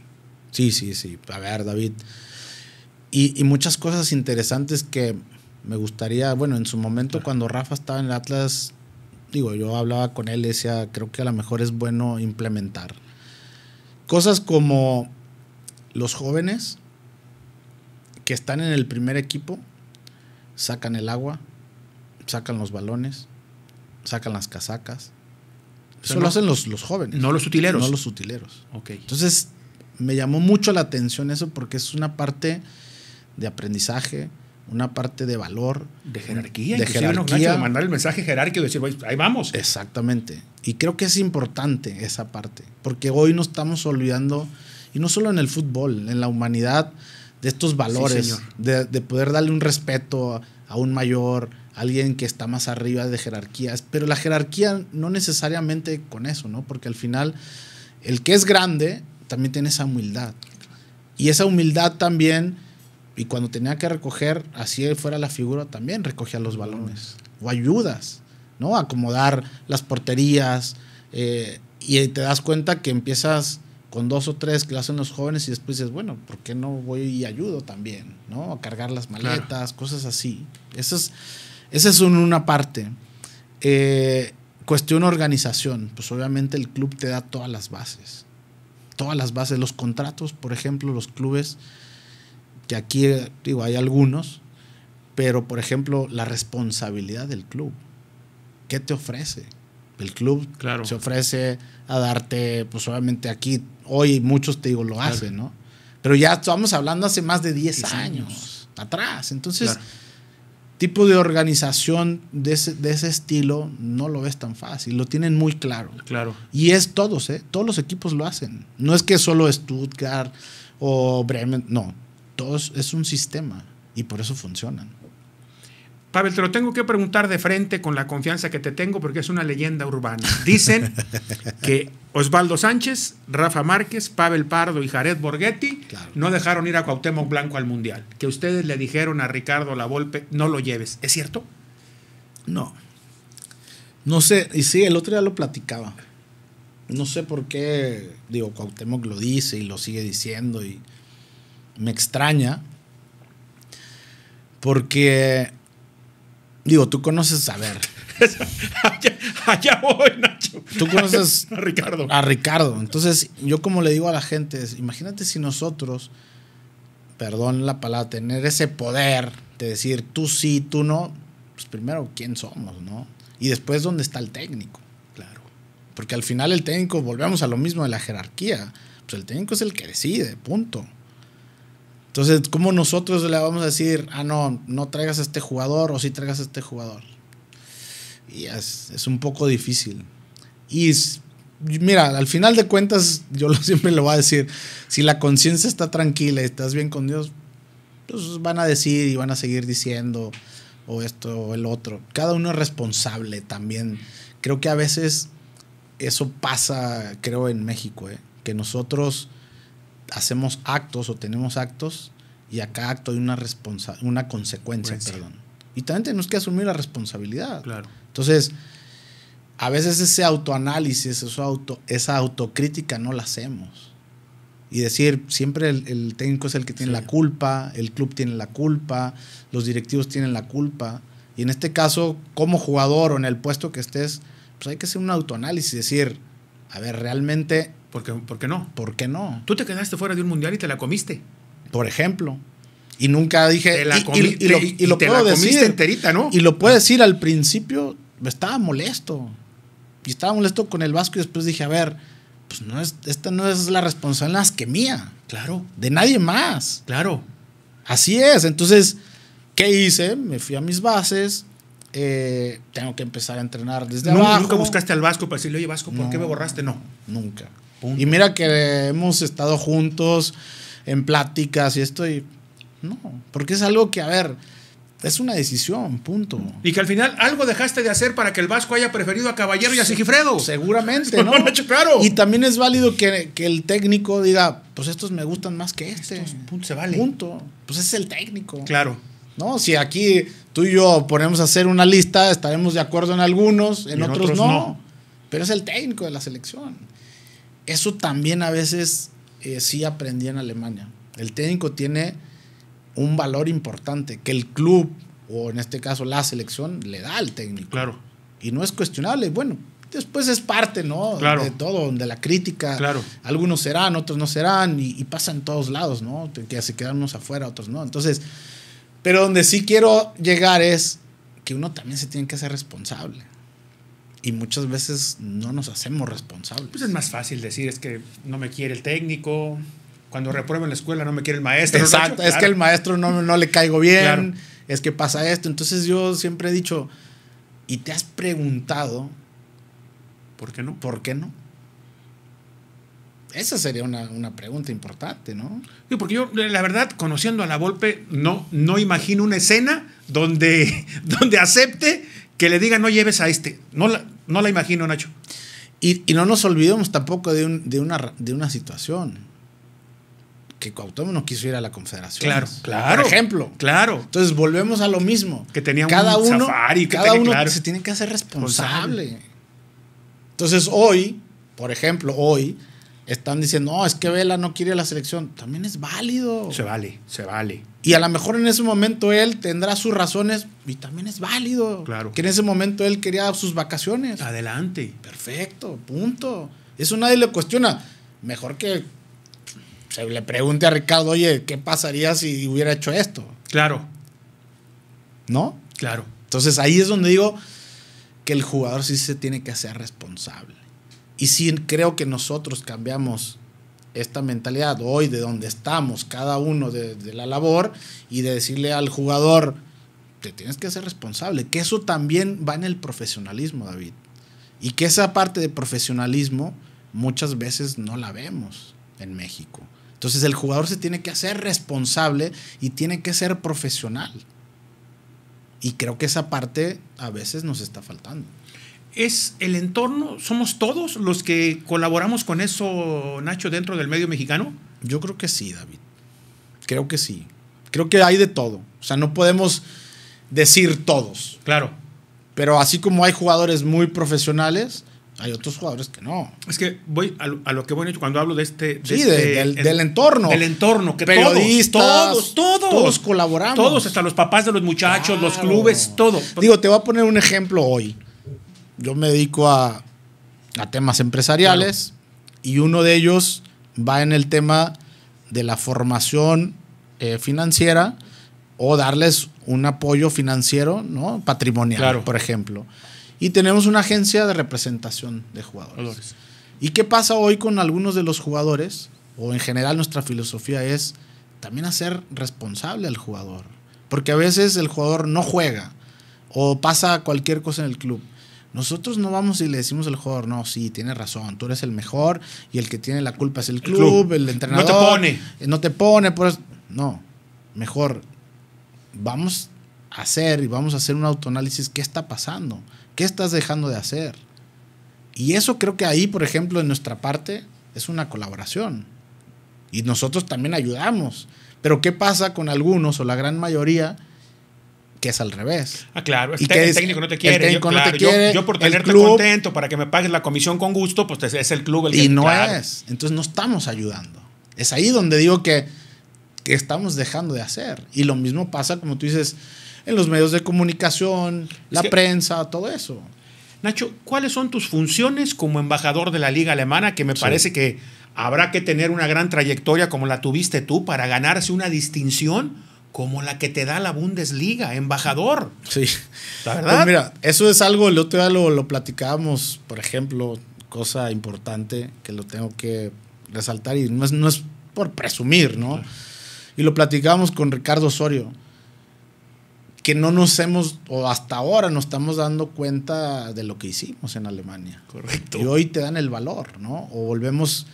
sí, sí, sí. A ver, David. Y, muchas cosas interesantes que me gustaría, bueno, en su momento cuando Rafa estaba en el Atlas, digo, yo hablaba con él, decía, creo que a lo mejor es bueno implementar. Cosas como los jóvenes que están en el primer equipo sacan el agua, sacan los balones, sacan las casacas. Eso lo hacen los, jóvenes. No los utileros. No los utileros. Ok. Entonces, me llamó mucho la atención eso porque es una parte de aprendizaje, una parte de valor. De jerarquía. De jerarquía. de mandar el mensaje jerárquico y decir, ahí vamos. Exactamente. Y creo que es importante esa parte, porque hoy nos estamos olvidando, y no solo en el fútbol, en la humanidad, de estos valores, de, poder darle un respeto a un mayor, alguien que está más arriba de jerarquías, pero la jerarquía no necesariamente con eso, ¿no? Porque al final, el que es grande también tiene esa humildad. Y esa humildad también y cuando tenía que recoger, así fuera la figura, también recogía los balones. O ayudas, ¿no? Acomodar las porterías. Eh, y te das cuenta que empiezas con dos o tres que hacen los jóvenes y después dices, bueno, ¿por qué no voy y ayudo también? ¿No? A cargar las maletas, cosas así. Esa es, una parte. Eh, cuestión organización. Pues obviamente el club te da todas las bases. Todas las bases. Los contratos, por ejemplo, los clubes que aquí digo, hay algunos, pero por ejemplo, la responsabilidad del club. ¿Qué te ofrece? El club claro. se ofrece a darte, pues obviamente aquí, hoy muchos te digo lo hacen, ¿no? Pero ya estamos hablando hace más de 10, años, atrás. Entonces, tipo de organización de ese, de ese, estilo no lo ves tan fácil, lo tienen muy claro. Claro. Y es todos, ¿eh? Todos los equipos lo hacen. No es que solo Stuttgart o Bremen, no todos es un sistema y por eso funcionan. Pavel, te lo tengo que preguntar de frente con la confianza que te tengo porque es una leyenda urbana. Dicen *laughs* que Osvaldo Sánchez, Rafa Márquez, Pavel Pardo y Jared Borghetti no dejaron ir a Cuauhtémoc Blanco al Mundial. Que ustedes le dijeron a Ricardo la volpe no lo lleves. ¿Es cierto? No. No sé, y sí, el otro día lo platicaba. No sé por qué, digo, Cuauhtémoc lo dice y lo sigue diciendo y me extraña porque, digo, tú conoces, a ver. *laughs* allá, voy, Nacho. Tú conoces *laughs* a Ricardo. A Ricardo. Entonces, yo como le digo a la gente, imagínate si nosotros, perdón la palabra, tener ese poder de decir tú sí, tú no, pues primero, ¿quién somos, no? Y después, ¿dónde está el técnico? Claro. Porque al final el técnico, volvemos a lo mismo de la jerarquía, pues el técnico es el que decide, punto. Entonces, ¿cómo nosotros le vamos a decir, ah, no, no traigas a este jugador o sí traigas a este jugador? Y es, un poco difícil. Y mira, al final de cuentas, *laughs* yo siempre lo voy a decir, si la conciencia está tranquila y estás bien con Dios, pues van a decir y van a seguir diciendo o esto o el otro. Cada uno es responsable también. Creo que a veces eso pasa, creo, en México, ¿eh? que nosotros hacemos actos o tenemos actos y a cada acto hay una, responsa una consecuencia, perdón. Y también tenemos que asumir la responsabilidad. Entonces, a veces ese autoanálisis, eso auto, esa autocrítica no la hacemos. Y decir, siempre el, técnico es el que tiene la culpa, el club tiene la culpa, los directivos tienen la culpa. Y en este caso, como jugador o en el puesto que estés, pues hay que hacer un autoanálisis, decir, a ver, realmente porque, ¿Por qué no? ¿Por qué no? Tú te quedaste fuera de un mundial y te la comiste. Por ejemplo. Y nunca dije. y, lo, puedo enterita, ¿no? Y lo puedo decir al principio, estaba molesto. Y estaba molesto con el Vasco y después dije, a ver, pues no es, esta no es la responsabilidad que mía. Claro. De nadie más. Claro. Así es. Entonces, ¿qué hice? Me fui a mis bases. Eh, tengo que empezar a entrenar desde no, ¿Nunca buscaste al Vasco para decirle, oye, Vasco, ¿por qué me borraste? No. Nunca. Y mira que hemos estado juntos en pláticas y esto y... No, porque es algo que, a ver, es una decisión, punto. Y que al final algo dejaste de hacer para que el Vasco haya preferido a Caballero y a Sigifredo. Seguramente, *laughs* ¿no? claro. Y también es válido que, que, el técnico diga, pues estos me gustan más que este. se vale. Punto. Pues es el técnico. Claro. ¿No? Si aquí tú y yo ponemos a hacer una lista, estaremos de acuerdo en algunos, en, otros, no. Pero es el técnico de la selección. Eso también a veces eh, sí aprendí en Alemania. El técnico tiene un valor importante que el club, o en este caso la selección, le da al técnico. Claro. Y no es cuestionable. Bueno, después es parte, ¿no? Claro. De todo, de la crítica. Claro. Algunos serán, otros no serán, y, pasa en todos lados, ¿no? Que se quedan unos afuera, otros no. Entonces, pero donde sí quiero llegar es que uno también se tiene que ser responsable y muchas veces no nos hacemos responsables. Pues es más fácil decir, es que no me quiere el técnico, cuando repruebo en la escuela no me quiere el maestro. Exacto, es que el maestro no, no le caigo bien, es que pasa esto. Entonces yo siempre he dicho, ¿y te has preguntado? ¿Por qué no? ¿Por qué no? Esa sería una, pregunta importante, ¿no? porque yo, la verdad, conociendo a la Volpe, no, no imagino una escena donde, *laughs* donde acepte que le diga... no lleves a este. No no la imagino, Nacho. Y, no nos olvidemos tampoco de, una, de una situación. Que Cuauhtémoc no quiso ir a la Confederación. Claro, claro. Por ejemplo. Claro. Entonces volvemos a lo mismo. Que tenía cada un uno, safari, que cada uno se tiene que hacer responsable. Entonces hoy, por ejemplo, hoy están diciendo, no, es que Vela no quiere la selección, también es válido. Se vale, se vale. Y a lo mejor en ese momento él tendrá sus razones y también es válido. Claro. Que en ese momento él quería sus vacaciones. Adelante. Perfecto, punto. Eso nadie le cuestiona. Mejor que se le pregunte a Ricardo, oye, ¿qué pasaría si hubiera hecho esto? Claro. ¿No? Claro. Entonces ahí es donde digo que el jugador sí se tiene que hacer responsable. Y si creo que nosotros cambiamos esta mentalidad hoy de donde estamos, cada uno de, la labor, y de decirle al jugador, te tienes que ser responsable, que eso también va en el profesionalismo, David. Y que esa parte de profesionalismo muchas veces no la vemos en México. Entonces el jugador se tiene que hacer responsable y tiene que ser profesional. Y creo que esa parte a veces nos está faltando es el entorno, somos todos los que colaboramos con eso, Nacho, dentro del medio mexicano. Yo creo que sí, David. Creo que sí. Creo que hay de todo. O sea, no podemos decir todos. Claro. Pero así como hay jugadores muy profesionales, hay otros jugadores que no. Es que voy a lo, que voy que decir cuando hablo de este. sí, este del, entorno. el entorno, que todos, todos, todos. Todos colaboramos. Todos, hasta los papás de los muchachos, los clubes, todo. Digo, te voy a poner un ejemplo hoy yo me dedico a, temas empresariales y uno de ellos va en el tema de la formación eh, financiera o darles un apoyo financiero, ¿no? Patrimonial, por ejemplo. Y tenemos una agencia de representación de jugadores. ¿Y qué pasa hoy con algunos de los jugadores? O en general nuestra filosofía es también hacer responsable al jugador. Porque a veces el jugador no juega o pasa cualquier cosa en el club. Nosotros no vamos y le decimos al jugador, no, sí, tiene razón, tú eres el mejor y el que tiene la culpa es el club, el, entrenador. No te pone. Eh, no te pone, pues. No, mejor vamos a hacer y vamos a hacer un autoanálisis, ¿qué está pasando? ¿Qué estás dejando de hacer? Y eso creo que ahí, por ejemplo, en nuestra parte, es una colaboración. Y nosotros también ayudamos. Pero ¿qué pasa con algunos o la gran mayoría es al revés. Ah, claro, el, el técnico no te quiere. yo, claro, Yo, por tenerte contento, para que me pagues la comisión con gusto, pues es el club el y Y no es. Entonces no estamos ayudando. Es ahí donde digo que, estamos dejando de hacer. Y lo mismo pasa, como tú dices, en los medios de comunicación, la prensa, todo eso. Nacho, ¿cuáles son tus funciones como embajador de la Liga Alemana? Que me parece que habrá que tener una gran trayectoria como la tuviste tú para ganarse una distinción como la que te da la Bundesliga, embajador. Sí. La pues mira, eso es algo, el otro día lo, lo platicábamos, por ejemplo, cosa importante que lo tengo que resaltar y no es, por presumir, ¿no? Y lo platicábamos con Ricardo Osorio, que no nos hemos, o hasta ahora nos estamos dando cuenta de lo que hicimos en Alemania. Correcto. Y hoy te dan el valor, ¿no? O volvemos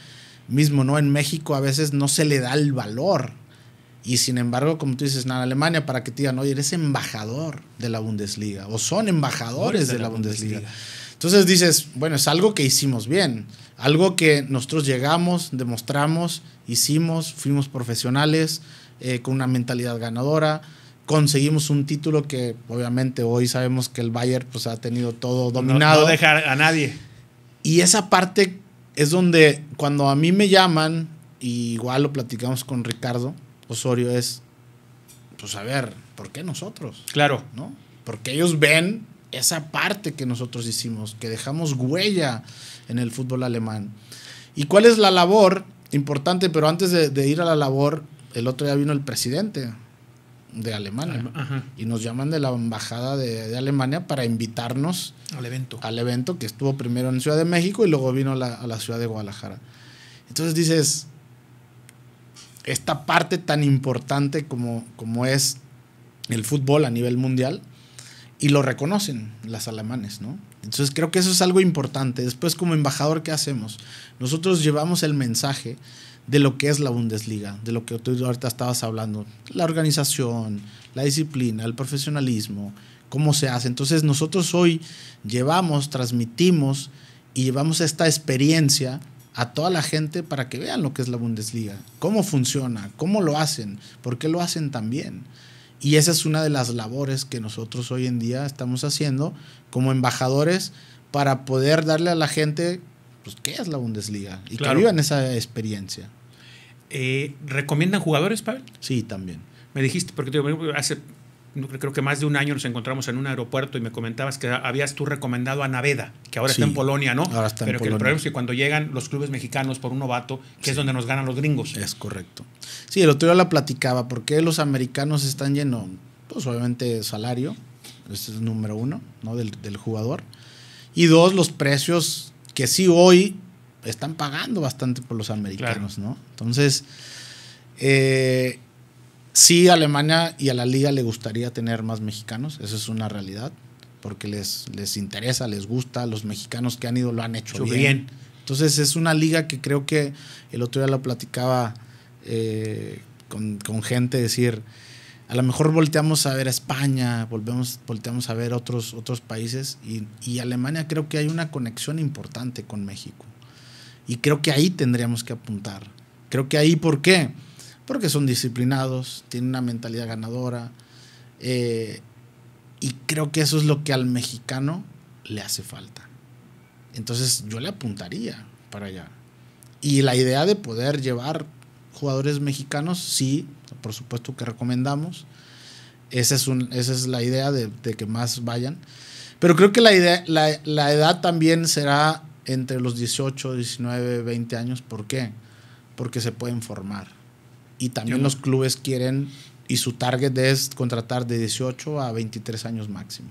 mismo, ¿no? En México a veces no se le da el valor y sin embargo, como tú dices, en Alemania, para que te digan, oye, eres embajador de la Bundesliga, o son embajadores de, la, Bundesliga. Entonces dices, bueno, es algo que hicimos bien, algo que nosotros llegamos, demostramos, hicimos, fuimos profesionales, eh, con una mentalidad ganadora, conseguimos un título que obviamente hoy sabemos que el Bayern pues, ha tenido todo dominado. No, no dejar a nadie. Y esa parte es donde cuando a mí me llaman, y igual lo platicamos con Ricardo, Osorio es, pues a ver, ¿por qué nosotros? Claro. ¿No? Porque ellos ven esa parte que nosotros hicimos, que dejamos huella en el fútbol alemán. ¿Y cuál es la labor? Importante, pero antes de, ir a la labor, el otro día vino el presidente de Alemania y nos llaman de la embajada de, Alemania para invitarnos al evento. Al evento que estuvo primero en Ciudad de México y luego vino a la ciudad de Guadalajara. Entonces dices, esta parte tan importante como, como es el fútbol a nivel mundial y lo reconocen las alemanes, ¿no? Entonces creo que eso es algo importante. Después como embajador, ¿qué hacemos? Nosotros llevamos el mensaje de lo que es la Bundesliga, de lo que tú ahorita estabas hablando, la organización, la disciplina, el profesionalismo, cómo se hace. Entonces nosotros hoy llevamos, transmitimos y llevamos esta experiencia a toda la gente para que vean lo que es la Bundesliga, cómo funciona, cómo lo hacen, por qué lo hacen tan bien. Y esa es una de las labores que nosotros hoy en día estamos haciendo como embajadores para poder darle a la gente pues, qué es la Bundesliga y que vivan esa experiencia. Eh, ¿Recomiendan jugadores, Pavel? Sí, también. Me dijiste, porque hace creo que más de un año nos encontramos en un aeropuerto y me comentabas que habías tú recomendado a Naveda, que ahora está en Polonia, ¿no? Ahora está en Pero que el problema es que cuando llegan los clubes mexicanos por un novato, que es donde nos ganan los gringos. Es correcto. Sí, el otro día la platicaba, porque los americanos están llenos, pues obviamente salario, este es el número uno, ¿no? Del, jugador. Y dos, los precios que sí hoy están pagando bastante por los americanos, ¿no? Entonces, eh, sí a Alemania y a la liga le gustaría tener más mexicanos, eso es una realidad, porque les, les interesa, les gusta, los mexicanos que han ido lo han hecho bien. bien. Entonces es una liga que creo que el otro día lo platicaba eh, con, gente, decir, a lo mejor volteamos a ver a España, volvemos, volteamos a ver otros, otros países y, y Alemania creo que hay una conexión importante con México. Y creo que ahí tendríamos que apuntar. Creo que ahí, ¿por qué? porque son disciplinados, tienen una mentalidad ganadora. Eh, y creo que eso es lo que al mexicano le hace falta. Entonces yo le apuntaría para allá. Y la idea de poder llevar jugadores mexicanos, sí, por supuesto que recomendamos. Esa es, la idea de, que más vayan. Pero creo que la, idea, la edad también será entre los 18, 19, 20 años. ¿Por qué? Porque se pueden formar y también los clubes quieren, y su target es contratar de 18 a 23 años máximo.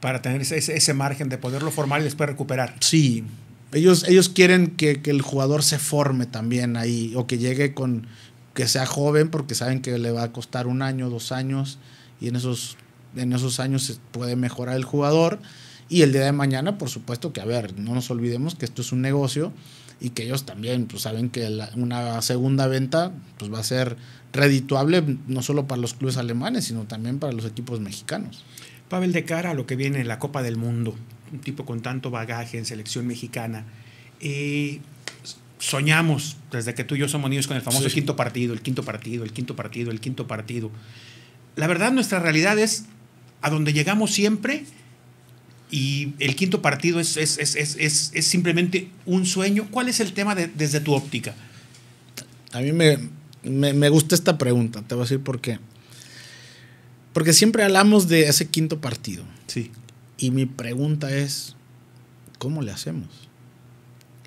Para tener ese, ese margen de poderlo formar y después recuperar. Sí, ellos, ellos quieren que, que, el jugador se forme también ahí o que llegue con que sea joven porque saben que le va a costar un año, dos años y en esos, en esos años se puede mejorar el jugador. Y el día de mañana, por supuesto que, a ver, no nos olvidemos que esto es un negocio y que ellos también pues, saben que una segunda venta pues, va a ser redituable no solo para los clubes alemanes, sino también para los equipos mexicanos. Pavel, de cara a lo que viene en la Copa del Mundo, un tipo con tanto bagaje en selección mexicana, eh, soñamos desde que tú y yo somos niños con el famoso quinto partido, el quinto partido, el quinto partido, el quinto partido. La verdad, nuestra realidad es a donde llegamos siempre y el quinto partido es, simplemente un sueño. ¿Cuál es el tema desde tu óptica? A mí me, gusta esta pregunta, te voy a decir por qué. Porque siempre hablamos de ese quinto partido. Sí. Y mi pregunta es, ¿cómo le hacemos?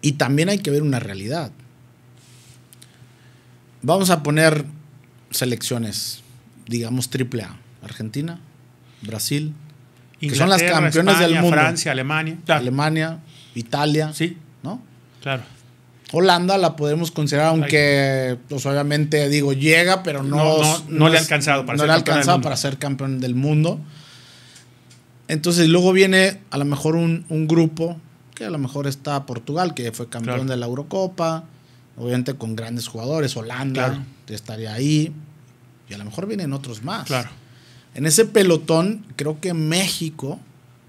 Y también hay que ver una realidad. Vamos a poner selecciones, digamos triple A. Argentina, Brasil, que son las campeones del mundo. Francia, Alemania. Alemania, Italia. Sí. ¿No? Claro. Holanda la podemos considerar, aunque, pues obviamente, digo, llega, pero no, no, le ha alcanzado para no ser le para ser campeón del mundo. Entonces, luego viene a lo mejor un, grupo, que a lo mejor está Portugal, que fue campeón de la Eurocopa, obviamente con grandes jugadores, Holanda estaría ahí, y a lo mejor vienen otros más. Claro. En ese pelotón, creo que México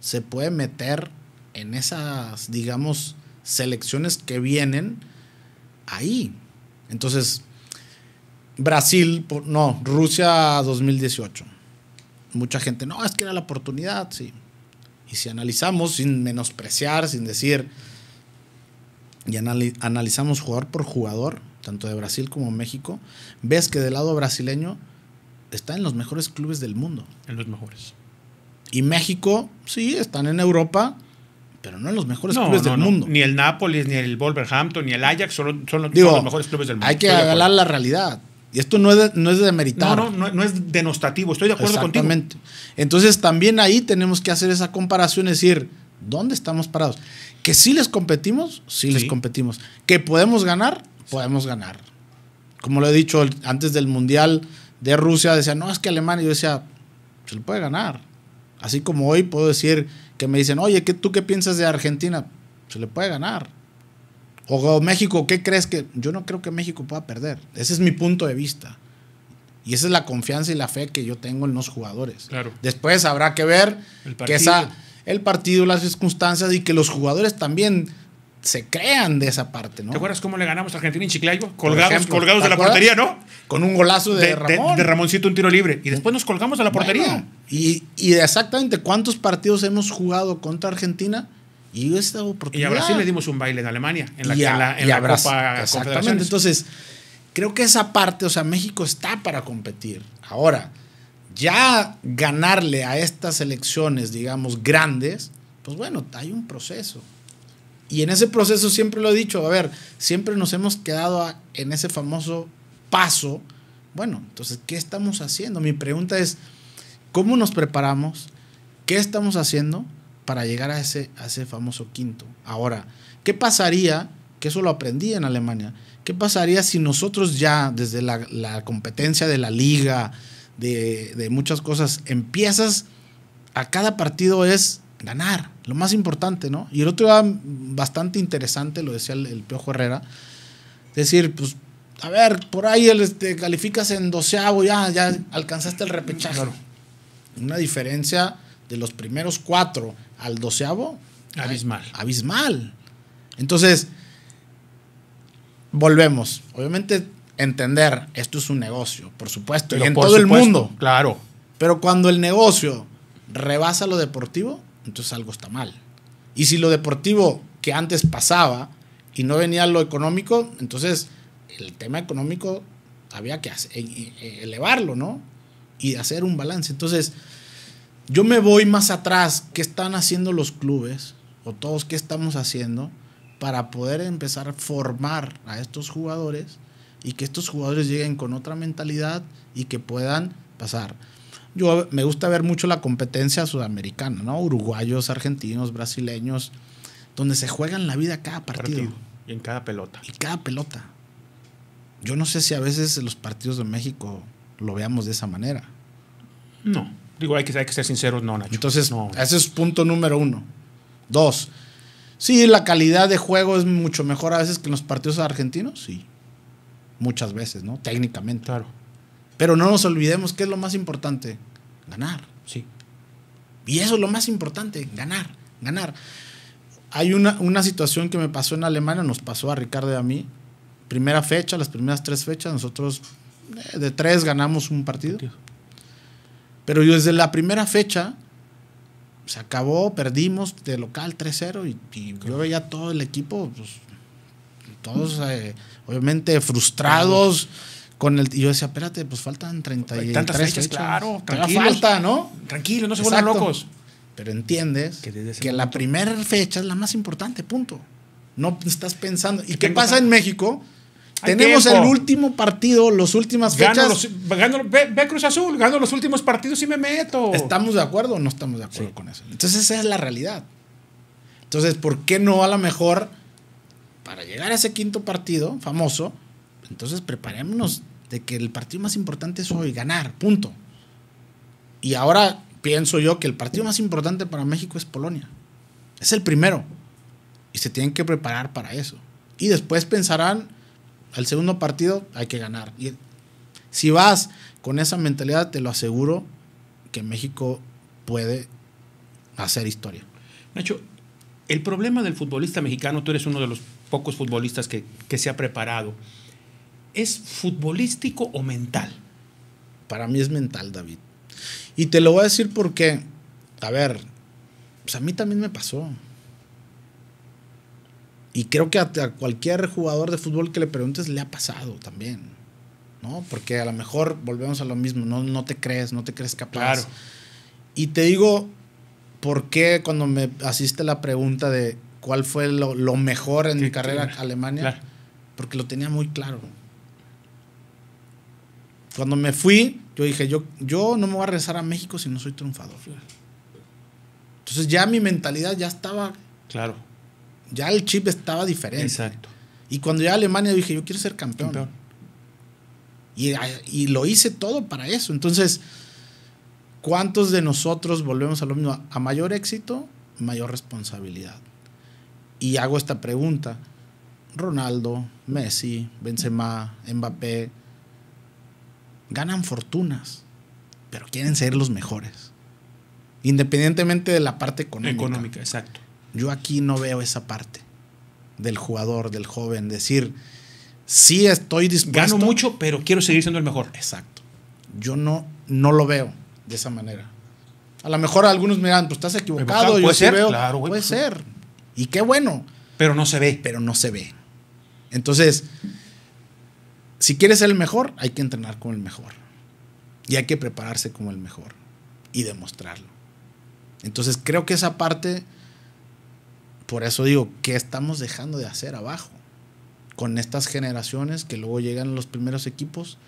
se puede meter en esas, digamos, selecciones que vienen ahí. Entonces, Brasil, no, Rusia 2018. Mucha gente, no, es que era la oportunidad, sí. Y si analizamos, sin menospreciar, sin decir, y analizamos jugador por jugador, tanto de Brasil como México, ves que del lado brasileño está en los mejores clubes del mundo. En los mejores. Y México, sí, están en Europa, pero no en los mejores clubes del mundo. Ni el Nápoles, ni el Wolverhampton, ni el Ajax son, los mejores clubes del mundo. Hay que avalar la realidad. Y esto no es, de, no es No, no, es denostativo, estoy de acuerdo Exactamente. Entonces también ahí tenemos que hacer esa comparación, es decir, ¿dónde estamos parados? Que si les competimos, sí, sí. les competimos. Que podemos ganar, podemos ganar. Como lo he dicho antes del Mundial, de Rusia decía, no, es que Alemania, yo decía, se le puede ganar. Así como hoy puedo decir que me dicen, oye, ¿qué, ¿tú qué piensas de Argentina? Se le puede ganar. O, México, ¿qué crees que.? Yo no creo que México pueda perder. Ese es mi punto de vista. Y esa es la confianza y la fe que yo tengo en los jugadores. Claro. Después habrá que ver que esa, el partido, las circunstancias y que los jugadores también se crean de esa parte, ¿no? ¿Te acuerdas cómo le ganamos a Argentina en Chiclayo? Colgados, de la portería, ¿no? Con un golazo de, de, Ramoncito, un tiro libre. Y después nos colgamos a la portería. y, exactamente cuántos partidos hemos jugado contra Argentina y esta oportunidad. Y a Brasil le dimos un baile en Alemania, en la, la, Copa Exactamente. Entonces, creo que esa parte, o sea, México está para competir. Ahora, ya ganarle a estas elecciones, digamos, grandes, pues bueno, hay un proceso. Y en ese proceso siempre lo he dicho, a ver, siempre nos hemos quedado en ese famoso paso. Bueno, entonces, ¿qué estamos haciendo? Mi pregunta es, ¿cómo nos preparamos? ¿Qué estamos haciendo para llegar a ese, ese famoso quinto? Ahora, ¿qué pasaría? Que eso lo aprendí en Alemania. ¿Qué pasaría si nosotros ya, desde la, competencia de la liga, de muchas cosas, empiezas a cada partido es ganar, lo más importante, ¿no? Y el otro era bastante interesante, lo decía el, el Piojo Herrera, decir, pues, a ver, por ahí el, este, calificas en doceavo, ya, ya alcanzaste el repechaje. Una diferencia de los primeros cuatro al doceavo. Abismal. abismal. Entonces, volvemos. Obviamente, entender, esto es un negocio, por supuesto, y en todo el mundo. Claro. Pero cuando el negocio rebasa lo deportivo, entonces algo está mal. Y si lo deportivo que antes pasaba y no venía lo económico, entonces el tema económico había que eh, eh, elevarlo, ¿no? Y hacer un balance. Entonces, yo me voy más atrás, ¿qué están haciendo los clubes? O todos, ¿qué estamos haciendo? Para poder empezar a formar a estos jugadores y que estos jugadores lleguen con otra mentalidad y que puedan pasar yo me gusta ver mucho la competencia sudamericana, ¿no? Uruguayos, argentinos, brasileños, donde se juegan la vida cada partido. Y en cada pelota. Y cada pelota. Yo no sé si a veces los partidos de México lo veamos de esa manera. No. Digo, hay que, ser sinceros, no, Nacho. Entonces, ese es punto número uno. Dos. Sí, la calidad de juego es mucho mejor a veces que en los partidos argentinos, sí. Muchas veces, ¿no? Técnicamente. Claro. Pero no nos olvidemos ¿qué es lo más importante, ganar, sí. Y eso es lo más importante, ganar, ganar. Hay una, situación que me pasó en Alemania, nos pasó a Ricardo y a mí. Primera fecha, las primeras tres fechas, nosotros eh, de tres ganamos un partido. Pero yo desde la primera fecha se acabó, perdimos de local 3-0 y, yo veía todo el equipo, pues, todos eh, obviamente frustrados el, yo decía, espérate, pues faltan 33 tantas fechas, claro. Tranquilo, ¿no? Tranquilo, no se vuelvan locos. Pero entiendes que, la primera fecha es la más importante, punto. No estás pensando. ¿Y qué pasa en México? Tenemos el último partido, las últimas fechas. los, ve, Cruz Azul, gano los últimos partidos y me meto. ¿Estamos de acuerdo o no estamos de acuerdo con eso? Entonces esa es la realidad. Entonces, ¿por qué no a lo mejor para llegar a ese quinto partido famoso? Entonces preparémonos de que el partido más importante es hoy, ganar, punto. Y ahora pienso yo que el partido más importante para México es Polonia. Es el primero. Y se tienen que preparar para eso. Y después pensarán, al segundo partido hay que ganar. Y si vas con esa mentalidad, te lo aseguro que México puede hacer historia. Nacho, el problema del futbolista mexicano, tú eres uno de los pocos futbolistas que, que se ha preparado ¿Es futbolístico o mental? Para mí es mental, David. Y te lo voy a decir porque, a ver, pues a mí también me pasó. Y creo que a, cualquier jugador de fútbol que le preguntes le ha pasado también. ¿No? Porque a lo mejor volvemos a lo mismo, no, te crees, no te crees capaz. Y te digo, ¿por qué cuando me asiste la pregunta de cuál fue lo, mejor en mi carrera en Alemania? Porque lo tenía muy claro. Cuando me fui, yo dije, yo, yo no me voy a regresar a México si no soy triunfador. Entonces ya mi mentalidad ya estaba... Claro. Ya el chip estaba diferente. Exacto. Y cuando llegué a Alemania dije, yo quiero ser campeón. Y, ah, y lo hice todo para eso. Entonces, ¿cuántos de nosotros volvemos a lo mismo? A mayor éxito, mayor responsabilidad. Y hago esta pregunta. Ronaldo, Messi, Benzema, Mbappé, ganan fortunas, pero quieren ser los mejores. Independientemente de la parte económica. exacto. Yo aquí no veo esa parte del jugador, del joven, decir, sí estoy dispuesto. Gano mucho, pero quiero seguir siendo el mejor. Exacto. Yo no, no lo veo de esa manera. A lo mejor algunos me dirán, pues estás equivocado, yo sí ser? Claro, puede pues ser. Y qué bueno. Pero no se ve. Pero no se ve. Entonces, si quieres ser el mejor, hay que entrenar como el mejor. Y hay que prepararse como el mejor. Y demostrarlo. Entonces creo que esa parte, por eso digo, ¿qué estamos dejando de hacer abajo? Con estas generaciones que luego llegan los primeros equipos.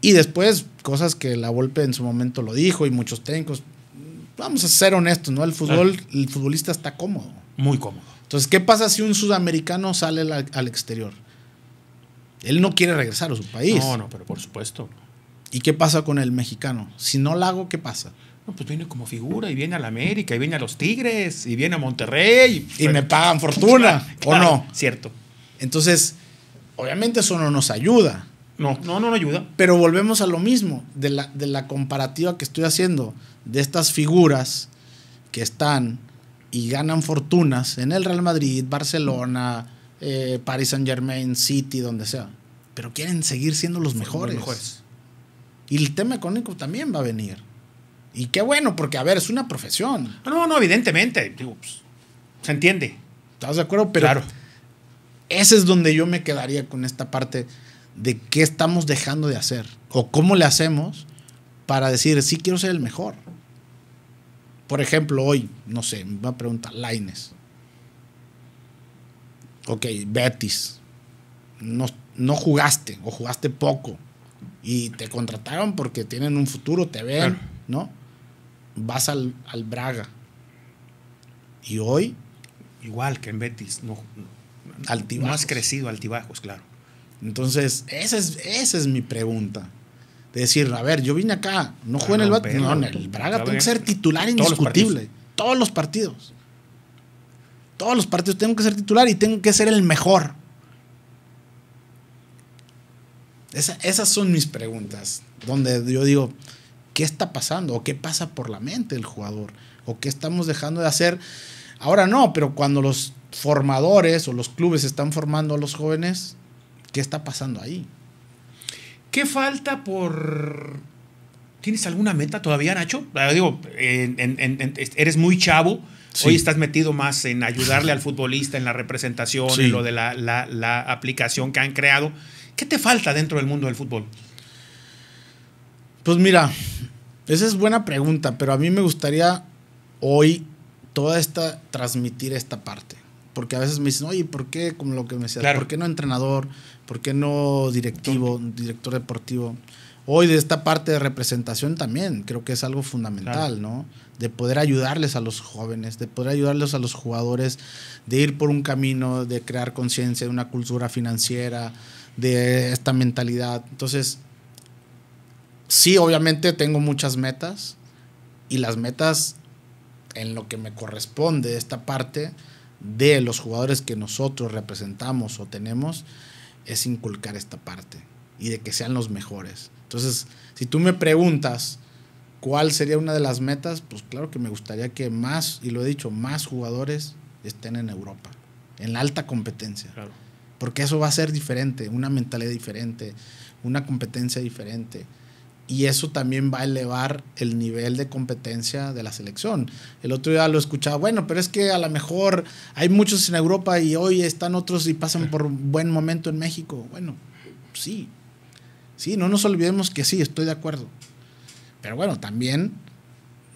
Y después, cosas que la Volpe en su momento lo dijo y muchos técnicos. Vamos a ser honestos, ¿no? El fútbol, el futbolista está cómodo. Muy cómodo. Entonces, ¿qué pasa si un sudamericano sale al exterior? Él no quiere regresar a su país. No, no, pero por supuesto. ¿Y qué pasa con el mexicano? Si no lo hago, ¿qué pasa? No, pues viene como figura y viene a la América y viene a los Tigres y viene a Monterrey. Y, me pagan fortuna, *laughs* ¿o no? Cierto. Entonces, obviamente eso no nos ayuda. No, no, no nos ayuda. Pero volvemos a lo mismo, de la, de la comparativa que estoy haciendo de estas figuras que están y ganan fortunas en el Real Madrid, Barcelona, eh, Paris Saint Germain, City, donde sea. Pero quieren seguir siendo los mejores. los Y el tema económico también va a venir. Y qué bueno, porque a ver, es una profesión. No, no, evidentemente. Pues, se entiende. ¿Estás de acuerdo? Pero Ese es donde yo me quedaría con esta parte de qué estamos dejando de hacer o cómo le hacemos para decir, sí quiero ser el mejor. Por ejemplo, hoy, no sé, me va a preguntar Laines ok, Betis, no, no jugaste o jugaste poco y te contrataron porque tienen un futuro, te ven, ¿no? Vas al, Braga. Y hoy. Igual que en Betis, no. has crecido, altibajos, claro. Entonces, esa es, esa es mi pregunta. De decir, a ver, yo vine acá, no jugué en el no, en el Braga, tengo que ser titular indiscutible. Todos los partidos todos los partidos tengo que ser titular y tengo que ser el mejor. esas son mis preguntas, donde yo digo, ¿qué está pasando? ¿O qué pasa por la mente del jugador? ¿O qué estamos dejando de hacer? Ahora no, pero cuando los formadores o los clubes están formando a los jóvenes, ¿qué está pasando ahí? ¿Qué falta por... ¿Tienes alguna meta todavía, Nacho? Ah, digo, eres muy chavo, Hoy estás metido más en ayudarle al futbolista, en la representación, en lo de la, aplicación que han creado. ¿Qué te falta dentro del mundo del fútbol? Pues mira, esa es buena pregunta, pero a mí me gustaría hoy toda esta, transmitir esta parte. Porque a veces me dicen, oye, ¿por qué? Como lo que me decías, ¿por qué no entrenador? ¿Por qué no directivo, director deportivo? Hoy de esta parte de representación también creo que es algo fundamental, ¿no? de poder ayudarles a los jóvenes, de poder ayudarles a los jugadores, de ir por un camino, de crear conciencia, de una cultura financiera, de esta mentalidad. Entonces, sí, obviamente tengo muchas metas y las metas en lo que me corresponde esta parte de los jugadores que nosotros representamos o tenemos es inculcar esta parte y de que sean los mejores. Entonces, si tú me preguntas, ¿Cuál sería una de las metas? Pues claro que me gustaría que más, y lo he dicho, más jugadores estén en Europa, en la alta competencia. Porque eso va a ser diferente, una mentalidad diferente, una competencia diferente. Y eso también va a elevar el nivel de competencia de la selección. El otro día lo escuchaba, bueno, pero es que a lo mejor hay muchos en Europa y hoy están otros y pasan por buen momento en México. Bueno, sí, sí, no nos olvidemos que sí, estoy de acuerdo pero bueno, también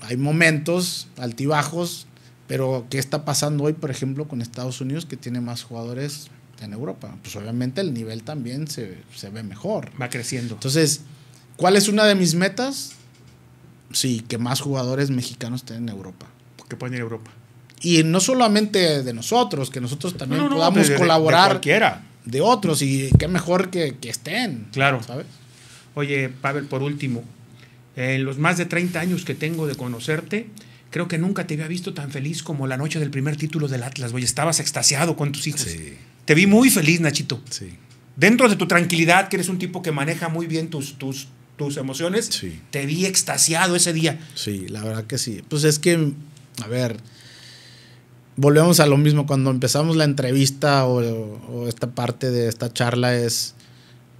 hay momentos altibajos, pero ¿qué está pasando hoy, por ejemplo, con Estados Unidos que tiene más jugadores en Europa? Pues obviamente el nivel también se, ve mejor. Va creciendo. Entonces, ¿cuál es una de mis metas? Sí, que más jugadores mexicanos estén en Europa. Porque pueden ir a Europa. Y no solamente de nosotros, que nosotros también podamos pues colaborar. De, De otros, y qué mejor que, que estén. Claro. ¿Sabes? Oye, Pavel, por último, en los más de 30 años que tengo de conocerte, creo que nunca te había visto tan feliz como la noche del primer título del Atlas, güey. Estabas extasiado con tus hijos. Sí. Te vi muy feliz, Nachito. Sí. Dentro de tu tranquilidad, que eres un tipo que maneja muy bien tus, tus, tus emociones, te vi extasiado ese día. Sí, la verdad que sí. Pues es que, a ver, volvemos a lo mismo. Cuando empezamos la entrevista o esta parte de esta charla es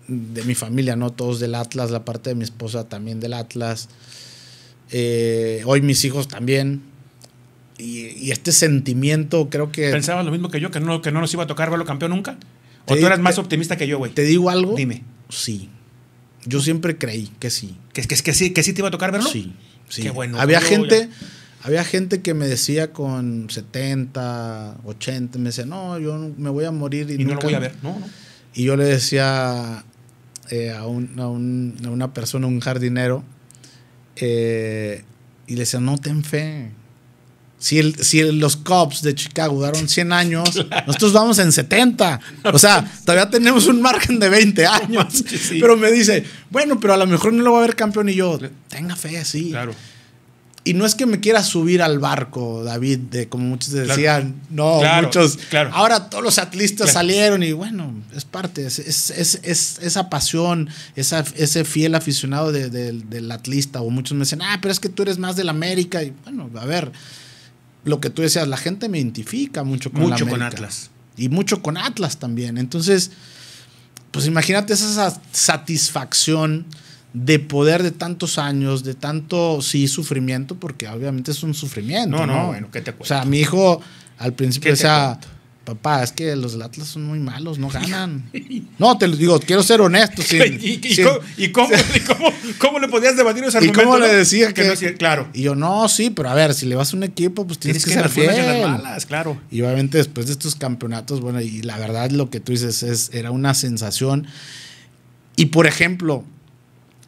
de mi familia, ¿no? Todos del Atlas, la parte de mi esposa también del Atlas. Eh, hoy mis hijos también. Y, este sentimiento creo que... Pensabas lo mismo que yo, que no, que no nos iba a tocar verlo campeón nunca. ¿O tú eras más optimista que yo, güey? ¿Te digo algo? Dime. Sí. Yo siempre creí que sí. ¿Que, que, que, sí, que sí te iba a tocar verlo? Sí. sí. Qué bueno. Había gente... Había gente que me decía con 70, 80, me decía, no, yo me voy a morir. Y, no lo voy a ver, no, no. Y yo le decía, eh, a, una persona, un jardinero, eh, y le decía, no ten fe. Si, el, si los cops de Chicago duraron 100 años, *laughs* nosotros vamos en 70. O sea, todavía tenemos un margen de 20 *laughs* años. Pero me dice, bueno, pero a lo mejor no lo va a ver campeón y yo, tenga fe, sí. Claro. Y no es que me quiera subir al barco, David, de como muchos decían, no, muchos. Ahora todos los atlistas salieron y bueno, es parte, es, esa pasión, ese fiel aficionado del atlista. O muchos me dicen, ah, pero es que tú eres más del América. Y bueno, a ver, lo que tú decías, la gente me identifica mucho con Mucho con Atlas. Y mucho con Atlas también. Entonces, pues imagínate esa satisfacción de poder de tantos años, de tanto, sí, sufrimiento, porque obviamente es un sufrimiento. No, no, bueno, ¿qué te O sea, mi hijo al principio decía, papá, es que los del Atlas son muy malos, no ganan. *laughs* no, te lo digo, quiero ser honesto. ¿Y, ¿cómo, le podías debatir ese ¿Y cómo le decía que, claro? Y yo, no, sí, pero a ver, si le vas a un equipo, pues tienes, que, ser fiel. claro. Y obviamente después de estos campeonatos, bueno, y la verdad lo que tú dices es, era una sensación. Y por ejemplo,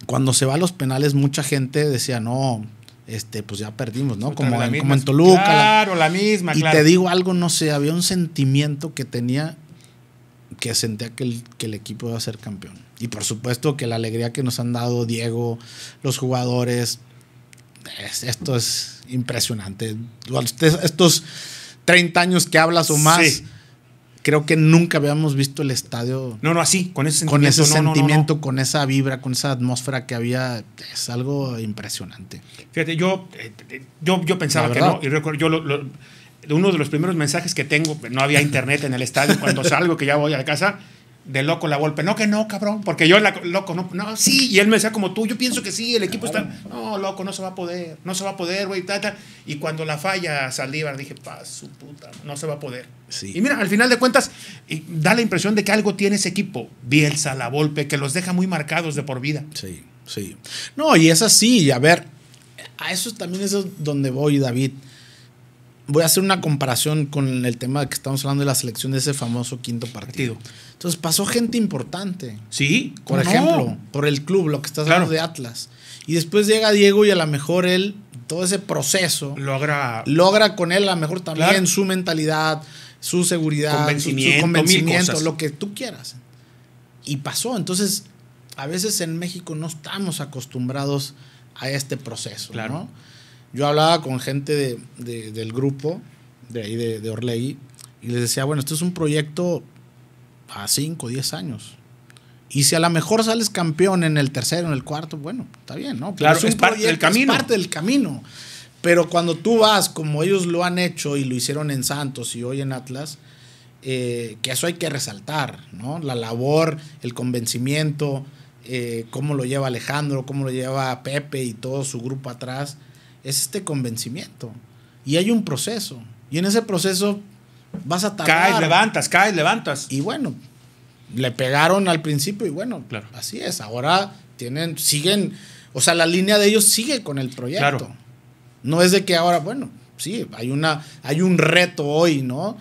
cuando se va a los penales, mucha gente decía, no, este, pues ya perdimos, ¿no? Como, en, en Toluca. Claro, la, misma, y te digo algo, no sé, había un sentimiento que tenía que sentía que el, que el equipo iba a ser campeón. Y por supuesto que la alegría que nos han dado Diego, los jugadores, esto es impresionante. Estos 30 años que hablas o más. Sí creo que nunca habíamos visto el estadio. No, no, así, con ese sentimiento. Con ese sentimiento, con esa vibra, con esa atmósfera que había, es algo impresionante. Fíjate, yo, eh, eh, yo, pensaba que no, y recuerdo, uno de los primeros mensajes que tengo, no había *laughs* internet en el estadio, cuando salgo que ya voy a casa, de loco la golpe. No, que no, cabrón, porque yo la, loco, no, no, sí, y él me decía como tú, yo pienso que sí, el equipo está, no, loco, no se va a poder, no se va a poder, güey, tal Y cuando la falla Saldívar, dije, pa, su puta, no se va a poder. Sí. Y mira, al final de cuentas, da la impresión de que algo tiene ese equipo, Bielsa, la golpe, que los deja muy marcados de por vida. Sí, sí. No, y es así, Y a ver, a eso también es donde voy, David voy a hacer una comparación con el tema que estamos hablando de la selección de ese famoso quinto partido. Entonces pasó gente importante. Sí. Por ejemplo, por el club, lo que estás hablando de Atlas. Y después llega Diego y a lo mejor él, todo ese proceso, logra, logra con él a lo mejor también su mentalidad, su seguridad, su, convencimiento, lo que tú quieras. Y pasó. Entonces, a veces en México no estamos acostumbrados a este proceso. ¿no? yo hablaba con gente del grupo de ahí de, Orlegui y les decía, bueno, esto es un proyecto a 5, 10 años. Y si a lo mejor sales campeón en el tercero, en el cuarto, bueno, está bien, ¿no? claro, es, parte del camino. Pero cuando tú vas, como ellos lo han hecho y lo hicieron en Santos y hoy en Atlas, eh, que eso hay que resaltar, ¿no? La labor, el convencimiento, eh, cómo lo lleva Alejandro, cómo lo lleva Pepe y todo su grupo atrás es este convencimiento. Y hay un proceso. Y en ese proceso vas a tardar. Caes, levantas, caes, levantas. Y bueno, le pegaron al principio y bueno, claro. así es. Ahora tienen, siguen, o sea, la línea de ellos sigue con el proyecto. No es de que ahora, bueno, sí, hay, una, hay un reto hoy, ¿no?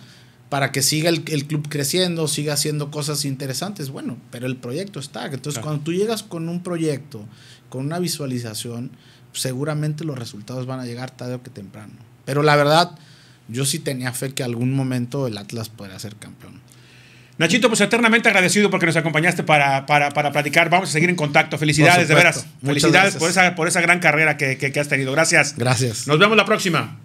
Para que siga el, club creciendo, siga haciendo cosas interesantes. Bueno, pero el proyecto está. Entonces, cuando tú llegas con un proyecto, con una visualización, seguramente los resultados van a llegar tarde o que temprano. Pero la verdad, yo sí tenía fe que algún momento el Atlas podría ser campeón. Nachito, pues eternamente agradecido porque nos acompañaste para, para, para platicar. Vamos a seguir en contacto. Felicidades, de veras. Felicidades por esa, gran carrera que, que has tenido. Gracias. Gracias. Nos vemos la próxima.